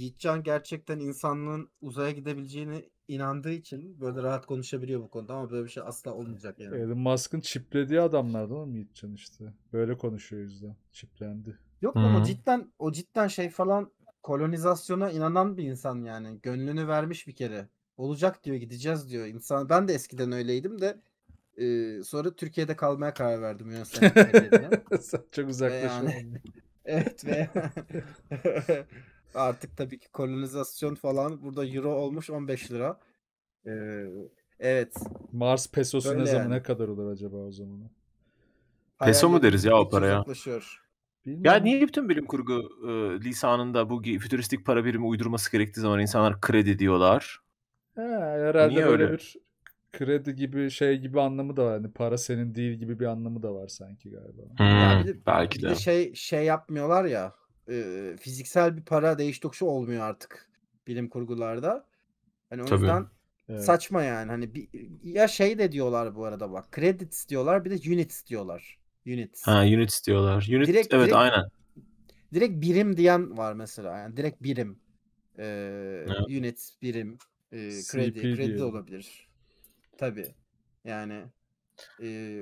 Yiğitcan gerçekten insanlığın uzaya gidebileceğini inandığı için böyle rahat konuşabiliyor bu konuda ama böyle bir şey asla olmayacak yani. Elon Musk'ın çiplediği adamlardan mı Yiğitcan işte? Böyle konuşuyor yüzden. Çiplendi. Yok ama Hı. cidden o cidden şey falan kolonizasyona inanan bir insan yani. Gönlünü vermiş bir kere. Olacak diyor gideceğiz diyor. İnsan, ben de eskiden öyleydim de e, sonra Türkiye'de kalmaya karar verdim Yunanistan'a. Çok uzaklaşın. Yani, evet ve Artık tabii ki kolonizasyon falan burada euro olmuş 15 lira. Ee, evet. Mars pesosu Öyle ne zaman yani. ne kadar olur acaba o zaman? Peso mu deriz ya o paraya? Bilmiyorum. Ya niye bütün bilim kurgu e, lisanında bu fütüristik para birimi uydurması gerektiği zaman insanlar kredi diyorlar? He, e, herhalde niye öyle bir kredi gibi şey gibi anlamı da var. Yani para senin değil gibi bir anlamı da var sanki galiba. Hmm, yani bir de, belki de. de şey şey yapmıyorlar ya e, fiziksel bir para değiş tokuşu olmuyor artık bilim kurgularda. Hani o Tabii. yüzden evet. saçma yani. Hani bir, ya şey de diyorlar bu arada bak. Credits diyorlar bir de units diyorlar. Units. Ha units diyorlar. Unit, direkt, evet direkt, aynen. Direkt birim diyen var mesela. Yani direkt birim. Ee, Unit, birim, e, kredi, kredi olabilir. Tabii. Yani e,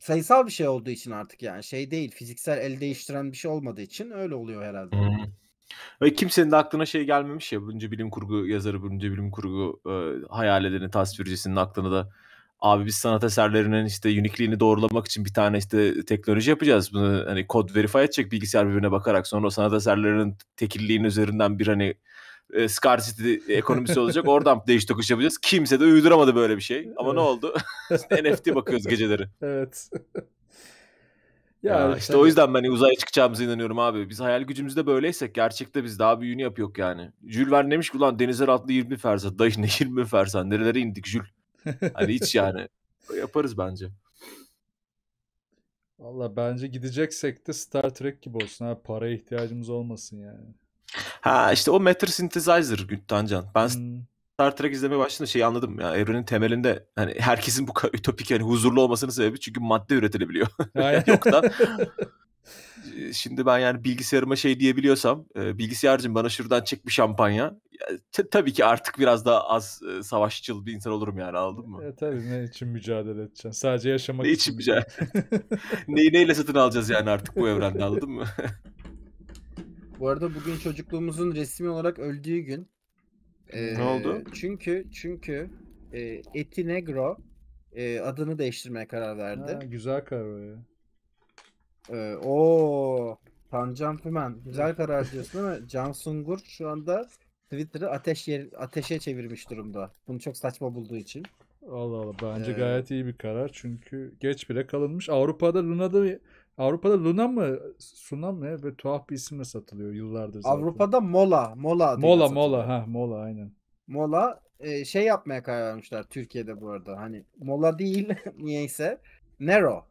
sayısal bir şey olduğu için artık yani şey değil fiziksel el değiştiren bir şey olmadığı için öyle oluyor herhalde. Hmm. Ve kimsenin de aklına şey gelmemiş ya bunca bilim kurgu yazarı bunca bilim kurgu e, hayal edeni tasvircisinin aklına da abi biz sanat eserlerinin işte unikliğini doğrulamak için bir tane işte teknoloji yapacağız. Bunu hani kod verify edecek bilgisayar birbirine bakarak sonra o sanat eserlerinin tekilliğin üzerinden bir hani e, scarcity ekonomisi olacak. Oradan değiş tokuş yapacağız. Kimse de uyduramadı böyle bir şey. Ama evet. ne oldu? NFT bakıyoruz geceleri. Evet. Ya, ya işte tabii. o hani yüzden ben hani uzaya çıkacağımıza inanıyorum abi. Biz hayal gücümüzde böyleysek gerçekte biz daha büyüğünü yapıyoruz yani. Jül Verne demiş ki ulan denizler atlı 20 fersa. Dayı ne 20 fersa? Nerelere indik Jül? Hani hiç yani. Yaparız bence. Valla bence gideceksek de Star Trek gibi olsun ha. Paraya ihtiyacımız olmasın yani. Ha işte o Matter Synthesizer Güntancan. Ben hmm. Star Trek izlemeye başladığımda şeyi anladım ya. Evrenin temelinde hani herkesin bu ütopik yani huzurlu olmasının sebebi çünkü madde üretilebiliyor. yani yoktan. Şimdi ben yani bilgisayarıma şey diyebiliyorsam, e, bilgisayarcım bana şuradan çek bir şampanya. Ya, tabii ki artık biraz daha az e, savaşçıl bir insan olurum yani aldın mı? E, tabii ne için mücadele edeceksin? Sadece yaşamak ne için. için mücadele? Neyi neyle satın alacağız yani artık bu evrende aldın mı? Bu arada bugün çocukluğumuzun resmi olarak öldüğü gün. Ee, ne oldu? Çünkü çünkü e, Eti Negro e, adını değiştirmeye karar verdi. Ha, güzel karar o ya. Ee, o Tancan Fümen. Güzel karar diyorsun ama Can Sungur şu anda Twitter'ı ateş yer, ateşe çevirmiş durumda. Bunu çok saçma bulduğu için. Allah Allah bence ee, gayet iyi bir karar çünkü geç bile kalınmış. Avrupa'da Luna'da Avrupa'da Luna mı Suna mı böyle tuhaf bir isimle satılıyor yıllardır zaten. Avrupa'da Mola, Mola Mola Mola ha Mola aynen. Mola e, şey yapmaya karar vermişler Türkiye'de bu arada. Hani Mola değil niyeyse Nero.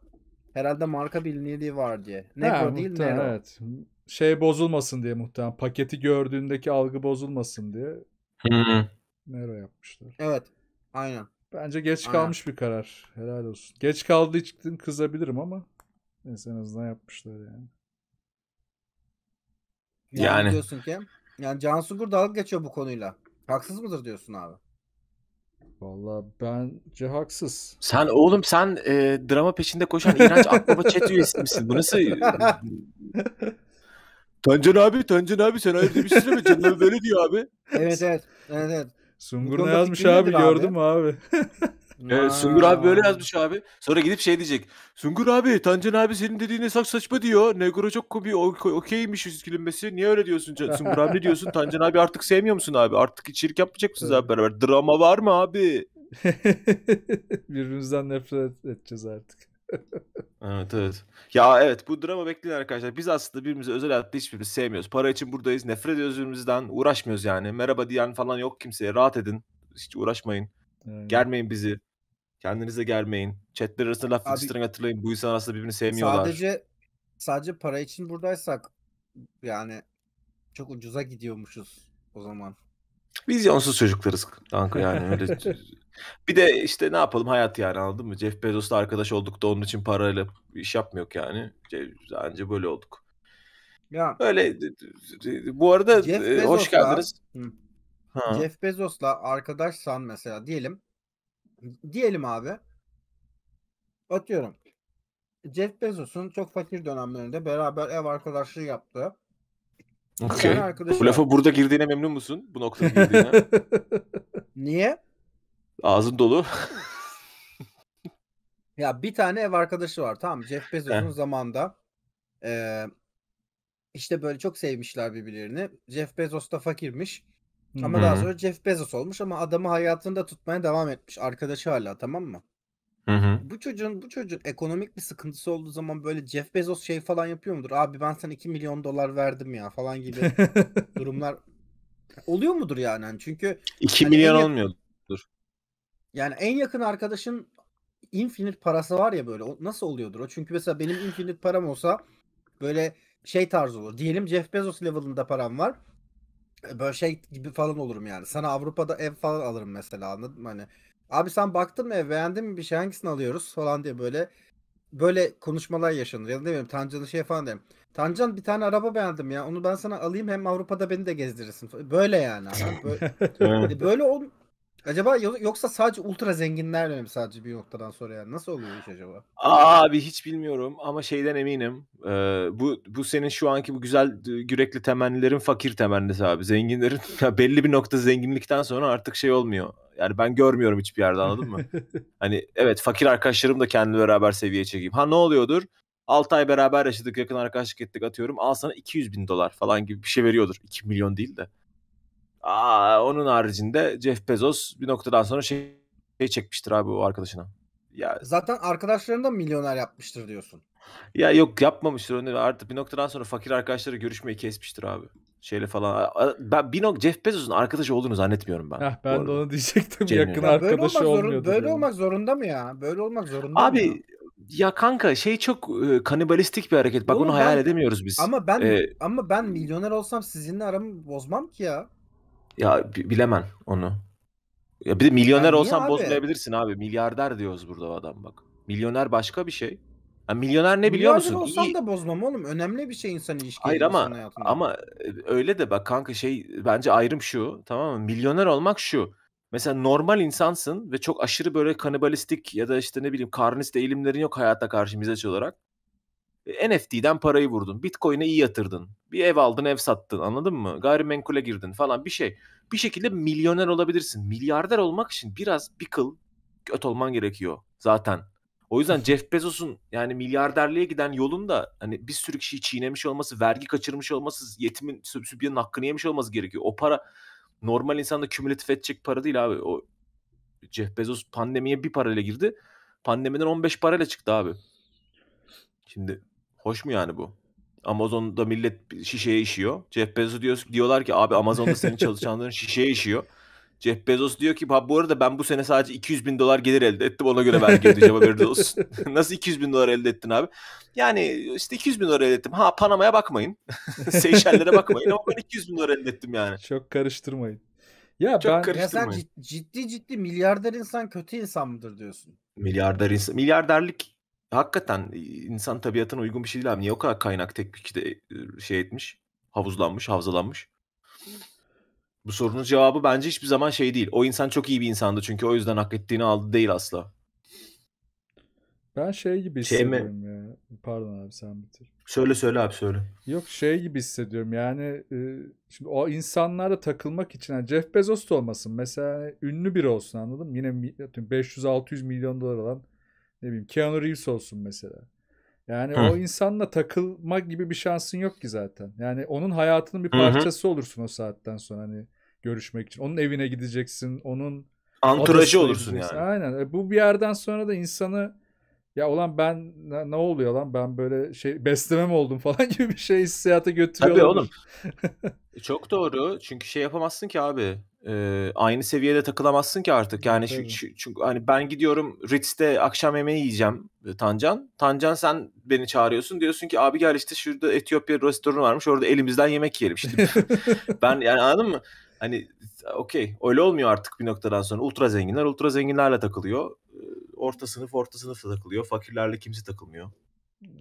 Herhalde marka bilinirliği var diye. Nero ha, değil Nero. Evet. Şey bozulmasın diye muhtemelen. Paketi gördüğündeki algı bozulmasın diye. Hmm. Nero yapmışlar. Evet. Aynen. Bence geç Aynen. kalmış bir karar. Helal olsun. Geç kaldığı için kızabilirim ama. Neyse en azından yapmışlar yani. Yani, yani diyorsun ki yani Cansu Gur dalga geçiyor bu konuyla. Haksız mıdır diyorsun abi? Valla bence haksız. Sen oğlum sen e, drama peşinde koşan iğrenç akbaba chat üyesi misin? Bu nasıl? Tancan abi, Tancan abi sen hayır demişsin şey mi? Canım böyle diyor abi. Evet evet. evet, evet. Sungur ne yazmış abi, abi gördün mü abi? Ee, Sungur abi böyle yazmış abi. Sonra gidip şey diyecek. Sungur abi Tancan abi senin dediğine sak saçma diyor. Negro çok komik okeymiş üzgülünmesi. Niye öyle diyorsun Sungur abi ne diyorsun? Tancan abi artık sevmiyor musun abi? Artık içerik yapmayacak mısınız abi beraber? Drama var mı abi? Birbirimizden nefret edeceğiz artık. evet evet. Ya evet bu drama bekleyin arkadaşlar. Biz aslında birbirimizi özel hayatta hiçbirimizi sevmiyoruz. Para için buradayız. Nefret ediyoruz birbirimizden. Uğraşmıyoruz yani. Merhaba diyen falan yok kimseye. Rahat edin. Hiç uğraşmayın. Yani. Germeyin bizi. Kendinize gelmeyin. Chatler arasında laf atıştırın hatırlayın. Bu insan arasında birbirini sevmiyorlar. Sadece sadece para için buradaysak yani çok ucuza gidiyormuşuz o zaman. Biz yonsuz çocuklarız kanka yani öyle. bir de işte ne yapalım hayat yani anladın mı? Jeff Bezos'la arkadaş olduk da onun için parayla iş yapmıyoruz yani. Bence böyle olduk. Ya. Öyle bu arada Jeff e, hoş geldiniz. Hı. Ha. Jeff Bezos'la arkadaşsan mesela diyelim diyelim abi atıyorum Jeff Bezos'un çok fakir dönemlerinde beraber ev arkadaşlığı yaptı. Okay. Arkadaşı... Bu lafa burada girdiğine memnun musun? Bu noktada girdiğine. Niye? Ağzın dolu. ya bir tane ev arkadaşı var tamam Jeff Bezos'un zamanda e, işte böyle çok sevmişler birbirlerini. Jeff Bezos da fakirmiş. Ama daha Hı. sonra Jeff Bezos olmuş ama adamı hayatında tutmaya devam etmiş. Arkadaşı hala tamam mı? Hı hı. Bu çocuğun bu çocuğun ekonomik bir sıkıntısı olduğu zaman böyle Jeff Bezos şey falan yapıyor mudur? Abi ben sana 2 milyon dolar verdim ya falan gibi durumlar oluyor mudur yani? Hani çünkü 2 hani milyon en olmuyordur. Yani en yakın arkadaşın infinite parası var ya böyle. O nasıl oluyordur o? Çünkü mesela benim infinite param olsa böyle şey tarzı olur. Diyelim Jeff Bezos level'ında param var böyle şey gibi falan olurum yani. Sana Avrupa'da ev falan alırım mesela anladın mı? Hani abi sen baktın mı ev beğendin mi bir şey hangisini alıyoruz falan diye böyle böyle konuşmalar yaşanır. Ya demiyorum ne Tancan'ı şey falan derim. Tancan bir tane araba beğendim ya onu ben sana alayım hem Avrupa'da beni de gezdirirsin. Böyle yani. Abi. Böyle, hani böyle, ol, Acaba yoksa sadece ultra zenginler mi sadece bir noktadan sonra yani nasıl oluyor iş acaba? Abi hiç bilmiyorum ama şeyden eminim. Ee, bu bu senin şu anki bu güzel yürekli temennilerin fakir temennisi abi. Zenginlerin belli bir nokta zenginlikten sonra artık şey olmuyor. Yani ben görmüyorum hiçbir yerde anladın mı? hani evet fakir arkadaşlarım da kendimi beraber seviyeye çekeyim. Ha ne oluyordur? 6 ay beraber yaşadık yakın arkadaşlık ettik atıyorum. Al sana 200 bin dolar falan gibi bir şey veriyordur. 2 milyon değil de. Aa, onun haricinde Jeff Bezos bir noktadan sonra şey, şey çekmiştir abi o arkadaşına. Ya zaten arkadaşlarını da milyoner yapmıştır diyorsun. Ya yok yapmamıştır onu. Artık bir noktadan sonra fakir arkadaşları görüşmeyi kesmiştir abi. Şeyle falan. Ben bir nok Jeff Bezos'un arkadaşı olduğunu zannetmiyorum ben. Heh, ben de onu diyecektim. Cemil. Yakın ya arkadaşı böyle olmuyor. Zorun, böyle diyorum. olmak zorunda mı ya? Böyle olmak zorunda abi, mı? ya kanka şey çok e, kanibalistik bir hareket. Bak Oğlum onu ben, hayal edemiyoruz biz. Ama ben ee, ama ben milyoner olsam sizinle aramı bozmam ki ya. Ya bilemem onu. Ya bir de milyoner yani olsan abi? bozmayabilirsin abi. Milyarder diyoruz burada adam bak. Milyoner başka bir şey. Yani milyoner ne biliyor Milyarder musun? Olsam İyi... da bozmam oğlum. Önemli bir şey insan ilişkileri. Hayır ama hayatında. ama e, öyle de bak kanka şey bence ayrım şu tamam mı? Milyoner olmak şu. Mesela normal insansın ve çok aşırı böyle kanibalistik ya da işte ne bileyim karnist eğilimlerin yok hayatta karşı mizaç olarak. E, NFT'den parayı vurdun. Bitcoin'e iyi yatırdın. Bir ev aldın, ev sattın. Anladın mı? Gayrimenkule girdin falan bir şey. Bir şekilde milyoner olabilirsin. Milyarder olmak için biraz bir kıl göt olman gerekiyor zaten. O yüzden Jeff Bezos'un yani milyarderliğe giden yolunda hani bir sürü kişiyi çiğnemiş olması, vergi kaçırmış olması, yetimin sübyenin hakkını yemiş olması gerekiyor. O para normal insanda kümülatif edecek para değil abi. O Jeff Bezos pandemiye bir parayla girdi. Pandemiden 15 parayla çıktı abi. Şimdi Hoş mu yani bu? Amazon'da millet şişeye işiyor. Jeff Bezos diyor, diyorlar ki abi Amazon'da senin çalışanların şişeye işiyor. Jeff Bezos diyor ki bu arada ben bu sene sadece 200 bin dolar gelir elde ettim ona göre vergi ödeyeceğim haberiniz olsun. Nasıl 200 bin dolar elde ettin abi? Yani işte 200 bin dolar elde ettim. Ha Panama'ya bakmayın. Seyşellere bakmayın ama ben 200 bin dolar elde ettim yani. Çok karıştırmayın. Ya Çok ben karıştırmayın. Ya sen ciddi ciddi milyarder insan kötü insan mıdır diyorsun? Milyarder insan. Milyarderlik hakikaten e, insan tabiatına uygun bir şey değil abi. Niye o kadar kaynak tek bir kişide e, şey etmiş? Havuzlanmış, havzalanmış. Bu sorunun cevabı bence hiçbir zaman şey değil. O insan çok iyi bir insandı çünkü o yüzden hak ettiğini aldı değil asla. Ben şey gibi hissediyorum şey mi? ya. Pardon abi sen bitir. Söyle söyle abi söyle. Yok şey gibi hissediyorum yani e, şimdi o insanlara takılmak için yani Jeff Bezos da olmasın mesela ünlü biri olsun anladın mı? Yine 500-600 milyon dolar olan ne bileyim Keanu Reeves olsun mesela. Yani Hı. o insanla takılmak gibi bir şansın yok ki zaten. Yani onun hayatının bir parçası Hı-hı. olursun o saatten sonra hani görüşmek için. Onun evine gideceksin, onun anturajı olursun gideceksin. yani. Aynen. E, bu bir yerden sonra da insanı ya olan ben ne oluyor lan ben böyle şey beslemem oldum falan gibi bir şey hissiyata götürüyor. Tabii olur. oğlum. E, çok doğru. Çünkü şey yapamazsın ki abi e, aynı seviyede takılamazsın ki artık. Yani evet. çünkü, çünkü hani ben gidiyorum Ritz'te akşam yemeği yiyeceğim Tancan. Tancan sen beni çağırıyorsun diyorsun ki abi gel işte şurada Etiyopya restoranı varmış orada elimizden yemek yiyelim. İşte ben yani anladın mı? Hani okey öyle olmuyor artık bir noktadan sonra. Ultra zenginler ultra zenginlerle takılıyor. Orta sınıf orta sınıfla takılıyor. Fakirlerle kimse takılmıyor.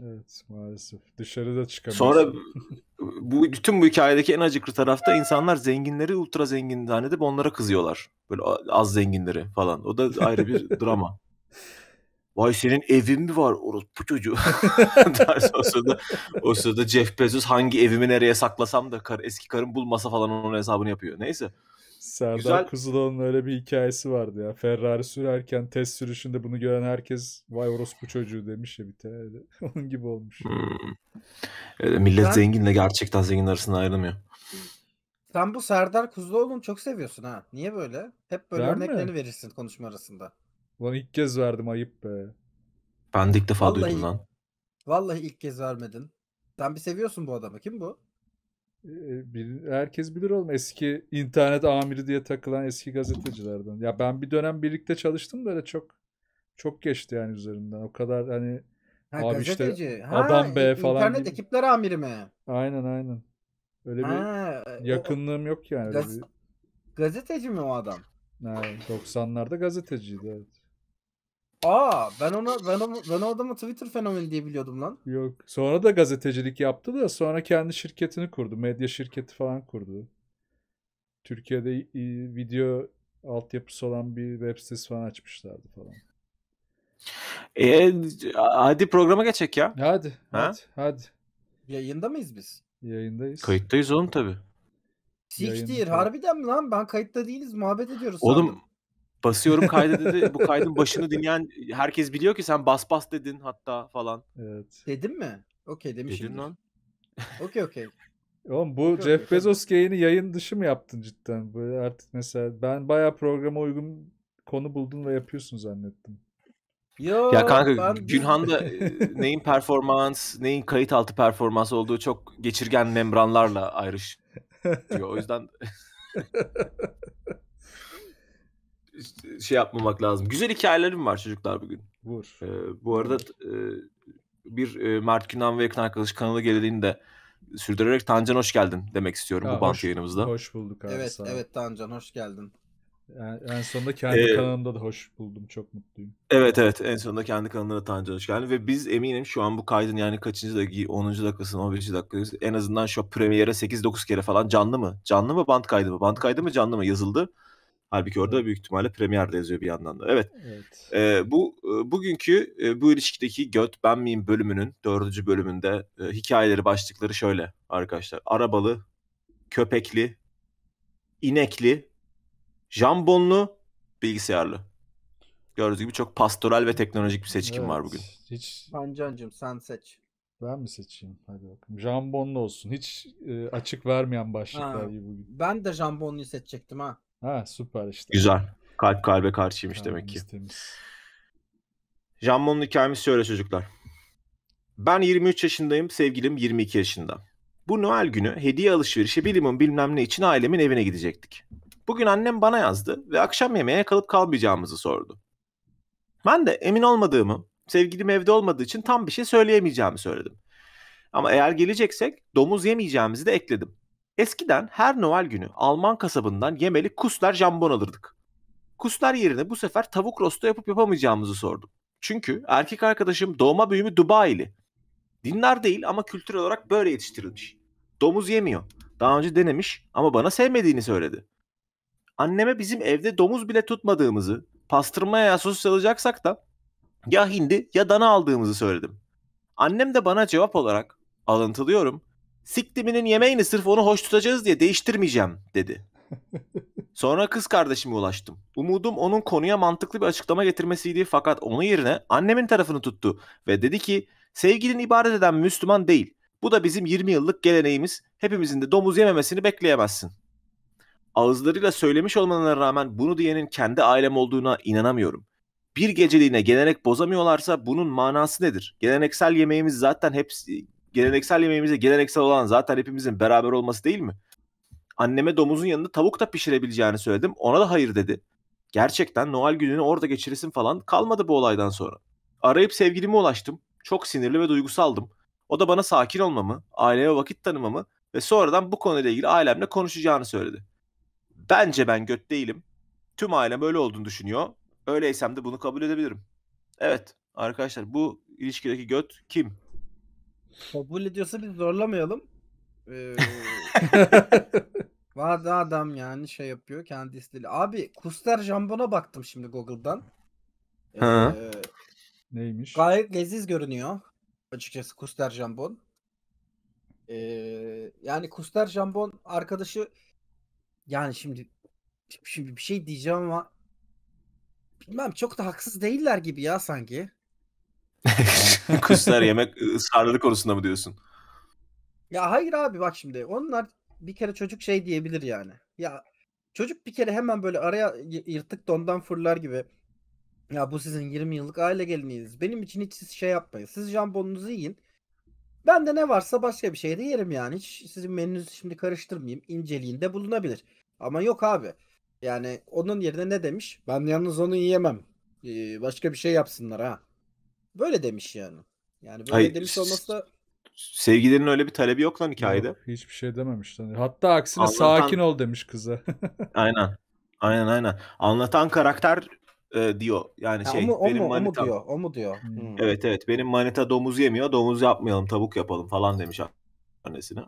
Evet maalesef. Dışarıda çıkamıyorsun. Sonra bu bütün bu hikayedeki en acıklı tarafta insanlar zenginleri ultra zengin zannedip onlara kızıyorlar. Böyle az zenginleri falan. O da ayrı bir drama. Vay senin evin mi var orospu çocuğu? Ders o sırada, o sırada Jeff Bezos hangi evimi nereye saklasam da kar, eski karım bulmasa falan onun hesabını yapıyor. Neyse. Serdar Güzel. Kuzuloğlu'nun öyle bir hikayesi vardı ya. Ferrari sürerken test sürüşünde bunu gören herkes vay orospu çocuğu demiş ya bir tane. Onun gibi olmuş. Hmm. E, millet Sen... zenginle gerçekten zengin arasında ayrılmıyor. Sen bu Serdar Kuzuloğlu'nu çok seviyorsun ha. Niye böyle? Hep böyle ben örneklerini mi? verirsin konuşma arasında. Ulan ilk kez verdim ayıp be. Ben de ilk defa vallahi, duydum lan. Vallahi ilk kez vermedin. Sen bir seviyorsun bu adamı. Kim bu? herkes bilir oğlum eski internet amiri diye takılan eski gazetecilerden. Ya ben bir dönem birlikte çalıştım da çok çok geçti yani üzerinden. O kadar hani ha, abi gazeteci. işte ha, adam B falan. İnternet gibi. ekipler amiri mi? Aynen aynen. Öyle ha, bir yakınlığım o, yok yani. Gaz, bir... Gazeteci mi o adam? Ha, 90'larda gazeteciydi evet. Aa ben ona ben onu ben o adamı Twitter fenomeni diye biliyordum lan. Yok. Sonra da gazetecilik yaptı da sonra kendi şirketini kurdu. Medya şirketi falan kurdu. Türkiye'de e, video altyapısı olan bir web sitesi falan açmışlardı falan. E, hadi programa geçek ya. Hadi. Ha? Hadi. Hadi. Yayında mıyız biz? Yayındayız. Kayıttayız oğlum tabii. Siktir. Yayında. Harbiden mi lan? Ben kayıtta değiliz. Muhabbet ediyoruz. Oğlum sandım. Basıyorum kaydı dedi. Bu kaydın başını dinleyen herkes biliyor ki sen bas bas dedin hatta falan. Evet. Dedim mi? Okey demişim. Dedin lan. Okey okey. Oğlum bu okay, Jeff okay. Bezos geyini yayın dışı mı yaptın cidden? Böyle artık mesela ben bayağı programa uygun konu buldun ve yapıyorsun zannettim. Yo, ya kanka ben... Günhan'da e, neyin performans, neyin kayıt altı performans olduğu çok geçirgen membranlarla ayrışıyor. O yüzden şey yapmamak lazım. Güzel hikayelerim var çocuklar bugün. Vur. Ee, bu arada e, bir e, Mert Günan ve yakın arkadaş kanalı geldiğini de sürdürerek Tancan hoş geldin demek istiyorum ya bu bant yayınımızda. Hoş bulduk abi. Evet, sana. evet Tancan hoş geldin. Yani en sonunda kendi ee, kanalımda da hoş buldum. Çok mutluyum. Evet evet. En sonunda kendi kanalına da Tancan hoş geldin. Ve biz eminim şu an bu kaydın yani kaçıncı dakika, 10. dakikası, 11. dakikası en azından şu premiere 8-9 kere falan canlı mı? Canlı mı band kaydı mı? Band kaydı mı canlı mı? Yazıldı. Halbuki orada büyük ihtimalle Premier'de yazıyor bir yandan da. Evet. evet. E, bu bugünkü bu ilişkideki göt ben miyim bölümünün dördüncü bölümünde e, hikayeleri başlıkları şöyle arkadaşlar. Arabalı, köpekli, inekli, jambonlu, bilgisayarlı. Gördüğünüz gibi çok pastoral ve teknolojik bir seçkim evet, var bugün. Hiç... Pancancığım sen seç. Ben mi seçeyim? Hadi bakalım. Jambonlu olsun. Hiç e, açık vermeyen başlıklar ha, gibi bugün. Ben de jambonluyu seçecektim ha. Ha süper işte. Güzel. Kalp kalbe karşıymış Kalbimiz demek ki. Temiz. Jammon'un hikayesi şöyle çocuklar. Ben 23 yaşındayım, sevgilim 22 yaşında. Bu Noel günü hediye alışverişi bilimim bilmem ne için ailemin evine gidecektik. Bugün annem bana yazdı ve akşam yemeğe kalıp kalmayacağımızı sordu. Ben de emin olmadığımı, sevgilim evde olmadığı için tam bir şey söyleyemeyeceğimi söyledim. Ama eğer geleceksek domuz yemeyeceğimizi de ekledim. Eskiden her Noel günü Alman kasabından yemeli kuslar jambon alırdık. Kuslar yerine bu sefer tavuk rosto yapıp yapamayacağımızı sordum. Çünkü erkek arkadaşım doğma büyümü Dubai'li. Dinler değil ama kültür olarak böyle yetiştirilmiş. Domuz yemiyor. Daha önce denemiş ama bana sevmediğini söyledi. Anneme bizim evde domuz bile tutmadığımızı, pastırmaya ya sos alacaksak da ya hindi ya dana aldığımızı söyledim. Annem de bana cevap olarak alıntılıyorum.'' Siktiminin yemeğini sırf onu hoş tutacağız diye değiştirmeyeceğim dedi. Sonra kız kardeşime ulaştım. Umudum onun konuya mantıklı bir açıklama getirmesiydi fakat onun yerine annemin tarafını tuttu ve dedi ki sevgilin ibadet eden Müslüman değil. Bu da bizim 20 yıllık geleneğimiz. Hepimizin de domuz yememesini bekleyemezsin. Ağızlarıyla söylemiş olmalarına rağmen bunu diyenin kendi ailem olduğuna inanamıyorum. Bir geceliğine gelenek bozamıyorlarsa bunun manası nedir? Geleneksel yemeğimiz zaten hepsi geleneksel yemeğimize geleneksel olan zaten hepimizin beraber olması değil mi? Anneme domuzun yanında tavuk da pişirebileceğini söyledim. Ona da hayır dedi. Gerçekten Noel gününü orada geçirirsin falan kalmadı bu olaydan sonra. Arayıp sevgilime ulaştım. Çok sinirli ve duygusaldım. O da bana sakin olmamı, aileme vakit tanımamı ve sonradan bu konuyla ilgili ailemle konuşacağını söyledi. Bence ben göt değilim. Tüm ailem öyle olduğunu düşünüyor. Öyleysem de bunu kabul edebilirim. Evet arkadaşlar bu ilişkideki göt kim? Kabul ediyorsa biz zorlamayalım. Ee, Vada adam yani şey yapıyor kendi istili. Abi Kuster Jambon'a baktım şimdi Google'dan. Ee, Neymiş? gayet leziz görünüyor. Açıkçası Kuster Jambon. Ee, yani Kuster Jambon arkadaşı yani şimdi şimdi bir şey diyeceğim ama bilmem çok da haksız değiller gibi ya sanki. Kuşlar yemek ısrarlı konusunda mı diyorsun? Ya hayır abi bak şimdi onlar bir kere çocuk şey diyebilir yani. Ya çocuk bir kere hemen böyle araya yırtık dondan fırlar gibi. Ya bu sizin 20 yıllık aile geleneğiniz. Benim için hiç siz şey yapmayın. Siz jambonunuzu yiyin. Ben de ne varsa başka bir şey de yerim yani. Hiç sizin menünüzü şimdi karıştırmayayım. İnceliğinde bulunabilir. Ama yok abi. Yani onun yerine ne demiş? Ben yalnız onu yiyemem. Ee, başka bir şey yapsınlar ha. Böyle demiş yani. Yani böyle Hayır, demiş olması da sevgilinin öyle bir talebi yok lan hikayede. Yok, hiçbir şey dememiş. Hatta aksine Anlatan... sakin ol demiş kıza. aynen. Aynen aynen. Anlatan karakter e, diyor. Yani ya şey o mu, benim o mu, manita... o mu diyor? O mu diyor? Hmm. hmm. Evet evet. Benim manita domuz yemiyor. Domuz yapmayalım, tavuk yapalım falan demiş annesine.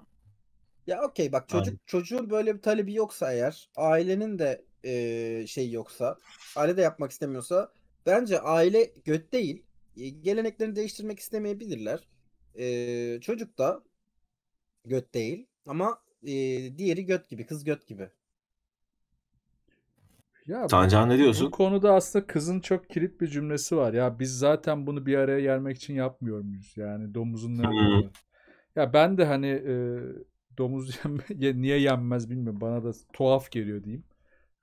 Ya okey bak çocuk yani. çocuğun böyle bir talebi yoksa eğer ailenin de e, şey yoksa aile de yapmak istemiyorsa bence aile göt değil e, geleneklerini değiştirmek istemeyebilirler. E, çocuk da göt değil ama e, diğeri göt gibi, kız göt gibi. Ya Tancan ne diyorsun? Bu konuda aslında kızın çok kilit bir cümlesi var. Ya biz zaten bunu bir araya gelmek için yapmıyor muyuz? Yani domuzun ne hmm. olduğunu. ya ben de hani e, domuz yenme, niye yenmez bilmiyorum. Bana da tuhaf geliyor diyeyim.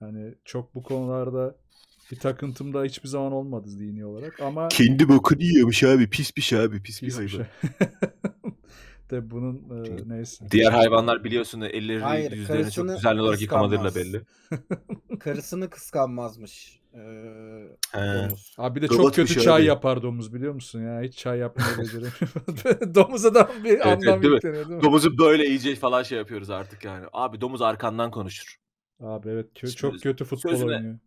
Hani çok bu konularda bir takıntım da hiçbir zaman olmadı dini olarak ama... Kendi bokunu yiyormuş abi. pis Pismiş şey abi. Pis bir hayvan. Şey. de bunun e, neyse. Diğer hayvanlar biliyorsun elleri Hayır, yüzlerini çok düzenli olarak yıkamalarıyla belli. karısını kıskanmazmış. Ee, domuz. Abi de Robot çok kötü çay abi. yapar domuz biliyor musun ya? Hiç çay yapmıyor becerim. Domuza da bir evet, anlam evet, değil, yükleniyor, değil mi? mi? Domuzu böyle iyice falan şey yapıyoruz artık yani. Abi domuz arkandan konuşur. Abi evet kö- çok kötü futbol sözüne, oynuyor.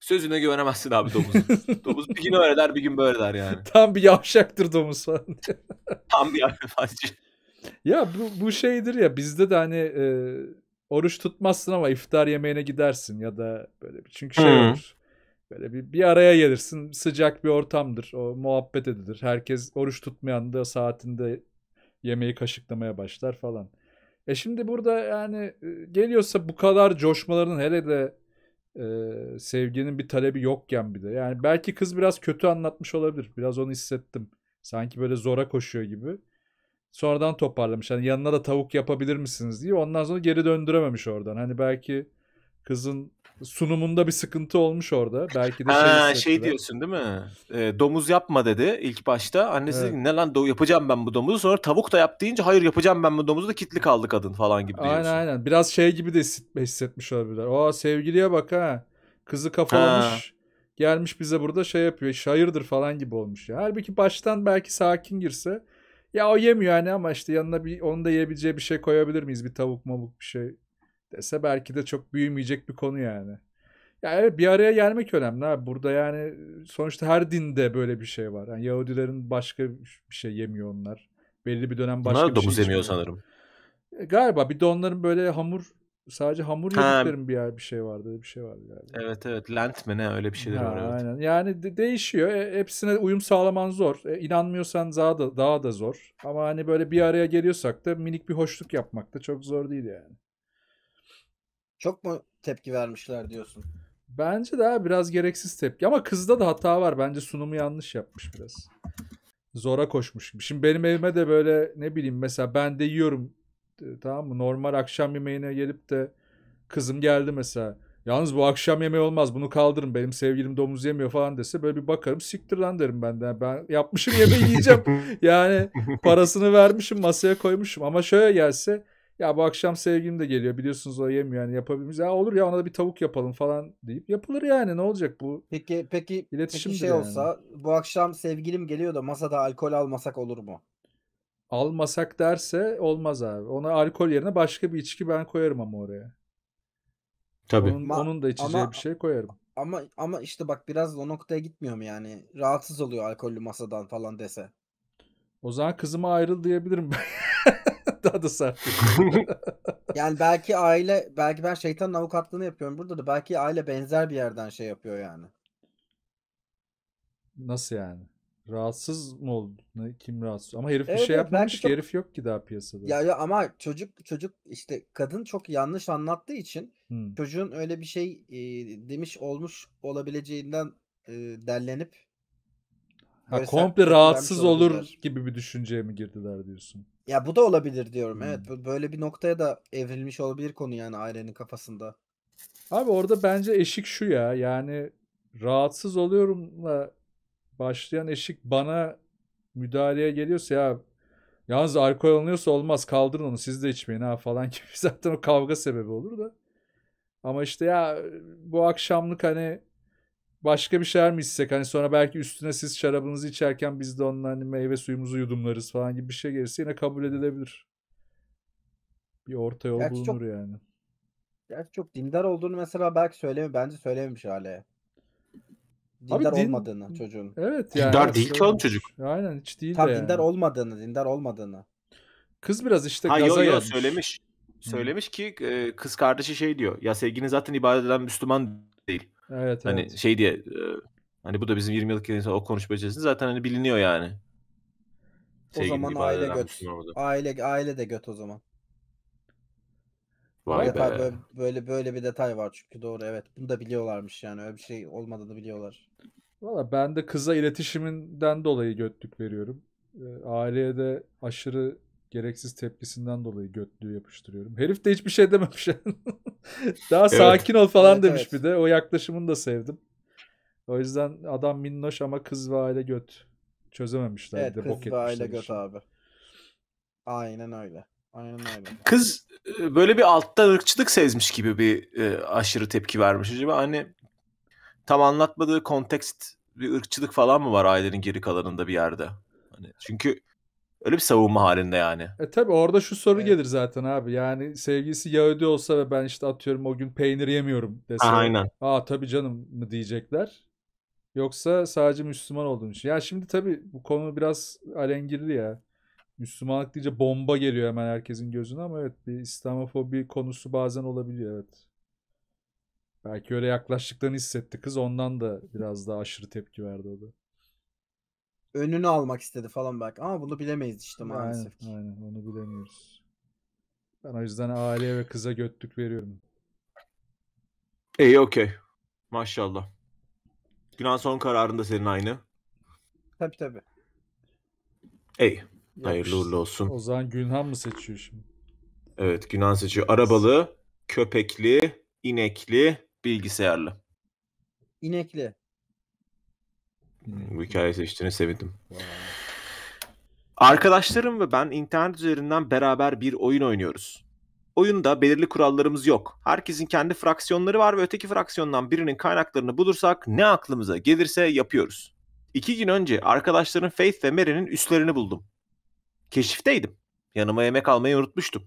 Sözüne güvenemezsin abi domuzun. domuz bir gün öyle der bir gün böyle der yani. Tam bir yavşaktır domuz falan. Tam bir yavşak. ya bu, bu şeydir ya bizde de hani e, oruç tutmazsın ama iftar yemeğine gidersin ya da böyle bir çünkü şey olur. Böyle bir, bir araya gelirsin sıcak bir ortamdır o muhabbet edilir. Herkes oruç tutmayan da saatinde yemeği kaşıklamaya başlar falan. E şimdi burada yani e, geliyorsa bu kadar coşmaların hele de ee, sevginin bir talebi yokken bir de. Yani belki kız biraz kötü anlatmış olabilir. Biraz onu hissettim. Sanki böyle zora koşuyor gibi. Sonradan toparlamış. Hani yanına da tavuk yapabilir misiniz diye. Ondan sonra geri döndürememiş oradan. Hani belki kızın sunumunda bir sıkıntı olmuş orada. Belki de ha, şey, şey diyorsun değil mi? E, domuz yapma dedi ilk başta. Annesi evet. ne lan yapacağım ben bu domuzu. Sonra tavuk da yap deyince hayır yapacağım ben bu domuzu da kitli kaldı kadın falan gibi diyorsun. Aynen aynen. Biraz şey gibi de hissetmiş olabilirler. O sevgiliye bak ha. Kızı kafalamış. Gelmiş bize burada şey yapıyor. Şayırdır falan gibi olmuş ya. Halbuki baştan belki sakin girse ya o yemiyor yani ama işte yanına bir onu da yiyebileceği bir şey koyabilir miyiz? Bir tavuk mavuk bir şey dese belki de çok büyümeyecek bir konu yani. Yani bir araya gelmek önemli abi. Burada yani sonuçta her dinde böyle bir şey var. Yani Yahudilerin başka bir şey yemiyor onlar. Belli bir dönem başka Onlar bir şey domuz şey yemiyor içmiyor. sanırım. E, galiba bir de onların böyle hamur sadece hamur ha. yediklerim bir yer bir şey vardı. Bir şey vardı galiba. Evet evet lent mi ne öyle bir şeyler ha, var. Evet. Aynen. Yani de- değişiyor. E, hepsine uyum sağlaman zor. E, inanmıyorsan daha da daha da zor. Ama hani böyle bir araya geliyorsak da minik bir hoşluk yapmak da çok zor değil yani. Çok mu tepki vermişler diyorsun? Bence daha biraz gereksiz tepki. Ama kızda da hata var. Bence sunumu yanlış yapmış biraz. Zora koşmuş. Şimdi benim evime de böyle ne bileyim mesela ben de yiyorum tamam mı? Normal akşam yemeğine gelip de kızım geldi mesela. Yalnız bu akşam yemeği olmaz bunu kaldırın benim sevgilim domuz yemiyor falan dese böyle bir bakarım siktir lan derim ben de. Ben yapmışım yemeği yiyeceğim. yani parasını vermişim masaya koymuşum ama şöyle gelse ya bu akşam sevgilim de geliyor biliyorsunuz o yemiyor yani yapabiliriz. Ya olur ya ona da bir tavuk yapalım falan deyip yapılır yani ne olacak bu? Peki peki iletişim şey yani. olsa bu akşam sevgilim geliyor da masada alkol almasak olur mu? Almasak derse olmaz abi. Ona alkol yerine başka bir içki ben koyarım ama oraya. Tabii. Onun, ama, onun da içeceği ama, bir şey koyarım. Ama ama işte bak biraz o noktaya gitmiyorum yani. Rahatsız oluyor alkollü masadan falan dese. O zaman kızıma ayrıl diyebilirim. Daha da sert. Şey. yani belki aile belki ben şeytan avukatlığını yapıyorum burada da belki aile benzer bir yerden şey yapıyor yani. Nasıl yani? Rahatsız mı oldu? kim rahatsız? Ama herif evet, bir şey evet, yapmamış ki çok... herif yok ki daha piyasada. Ya, ya ama çocuk çocuk işte kadın çok yanlış anlattığı için hmm. çocuğun öyle bir şey e, demiş olmuş olabileceğinden e, derlenip Ha, komple rahatsız olur gibi bir düşünceye mi girdiler diyorsun? Ya bu da olabilir diyorum. Hmm. Evet böyle bir noktaya da evrilmiş olabilir konu yani ailenin kafasında. Abi orada bence eşik şu ya yani rahatsız oluyorumla başlayan eşik bana müdahaleye geliyorsa ya yalnız alkol alınıyorsa olmaz kaldırın onu siz de içmeyin ha falan gibi zaten o kavga sebebi olur da. Ama işte ya bu akşamlık hani başka bir şeyler mi istesek? Hani sonra belki üstüne siz şarabınızı içerken biz de onun hani meyve suyumuzu yudumlarız falan gibi bir şey gelirse yine kabul edilebilir. Bir orta yol Gerçi bulunur çok, yani. Gerçi çok dindar olduğunu mesela belki söylemi bence söylememiş hale. Dindar Abi din, olmadığını çocuğun. Evet yani. Dindar değil ki oğlum çocuk. Aynen hiç değil Tam de yani. dindar olmadığını, dindar olmadığını. Kız biraz işte ha, gaza yo, yo, gelmiş. söylemiş. Söylemiş ki kız kardeşi şey diyor. Ya sevginin zaten ibadet eden Müslüman değil. Evet, Hani evet. şey diye hani bu da bizim 20 yıllık insan o konuşma zaten hani biliniyor yani. O Sevgili şey zaman aile göt. Aile aile de göt o zaman. Vay be. Detay, böyle, böyle böyle bir detay var çünkü doğru evet. Bunu da biliyorlarmış yani. Öyle bir şey olmadığını biliyorlar. Valla ben de kıza iletişiminden dolayı götlük veriyorum. Aileye de aşırı gereksiz tepkisinden dolayı götlüğü yapıştırıyorum. Herif de hiçbir şey dememiş. Daha evet. sakin ol falan evet, demiş evet. bir de. O yaklaşımını da sevdim. O yüzden adam minnoş ama kız ve aile göt. Çözememişler evet, de kız bok ve aile göt abi. Aynen öyle. Aynen öyle. Kız e, böyle bir altta ırkçılık sezmiş gibi bir e, aşırı tepki vermiş. Acaba hani tam anlatmadığı kontekst bir ırkçılık falan mı var ailenin geri kalanında bir yerde? Hani çünkü Öyle bir savunma halinde yani. E tabi orada şu soru evet. gelir zaten abi. Yani sevgilisi Yahudi olsa ve ben işte atıyorum o gün peynir yemiyorum dese. Aynen. Aa tabi canım mı diyecekler. Yoksa sadece Müslüman olduğun için. Ya şimdi tabi bu konu biraz alengirli ya. Müslümanlık deyince bomba geliyor hemen herkesin gözüne ama evet bir İslamofobi konusu bazen olabiliyor evet. Belki öyle yaklaştıklarını hissetti kız ondan da biraz daha aşırı tepki verdi o da önünü almak istedi falan belki. Ama bunu bilemeyiz işte maalesef aynen, Aynen onu bilemiyoruz. Ben o yüzden aileye ve kıza göttük veriyorum. İyi okey. Maşallah. Günah son kararında senin aynı. Tabii tabii. İyi. Hayırlı uğurlu olsun. O zaman Günhan mı seçiyor şimdi? Evet Günhan seçiyor. Arabalı, köpekli, inekli, bilgisayarlı. İnekli. Bu hikaye seçtiğine sevindim. Arkadaşlarım ve ben internet üzerinden beraber bir oyun oynuyoruz. Oyunda belirli kurallarımız yok. Herkesin kendi fraksiyonları var ve öteki fraksiyondan birinin kaynaklarını bulursak ne aklımıza gelirse yapıyoruz. İki gün önce arkadaşların Faith ve Mary'nin üstlerini buldum. Keşifteydim. Yanıma yemek almayı unutmuştum.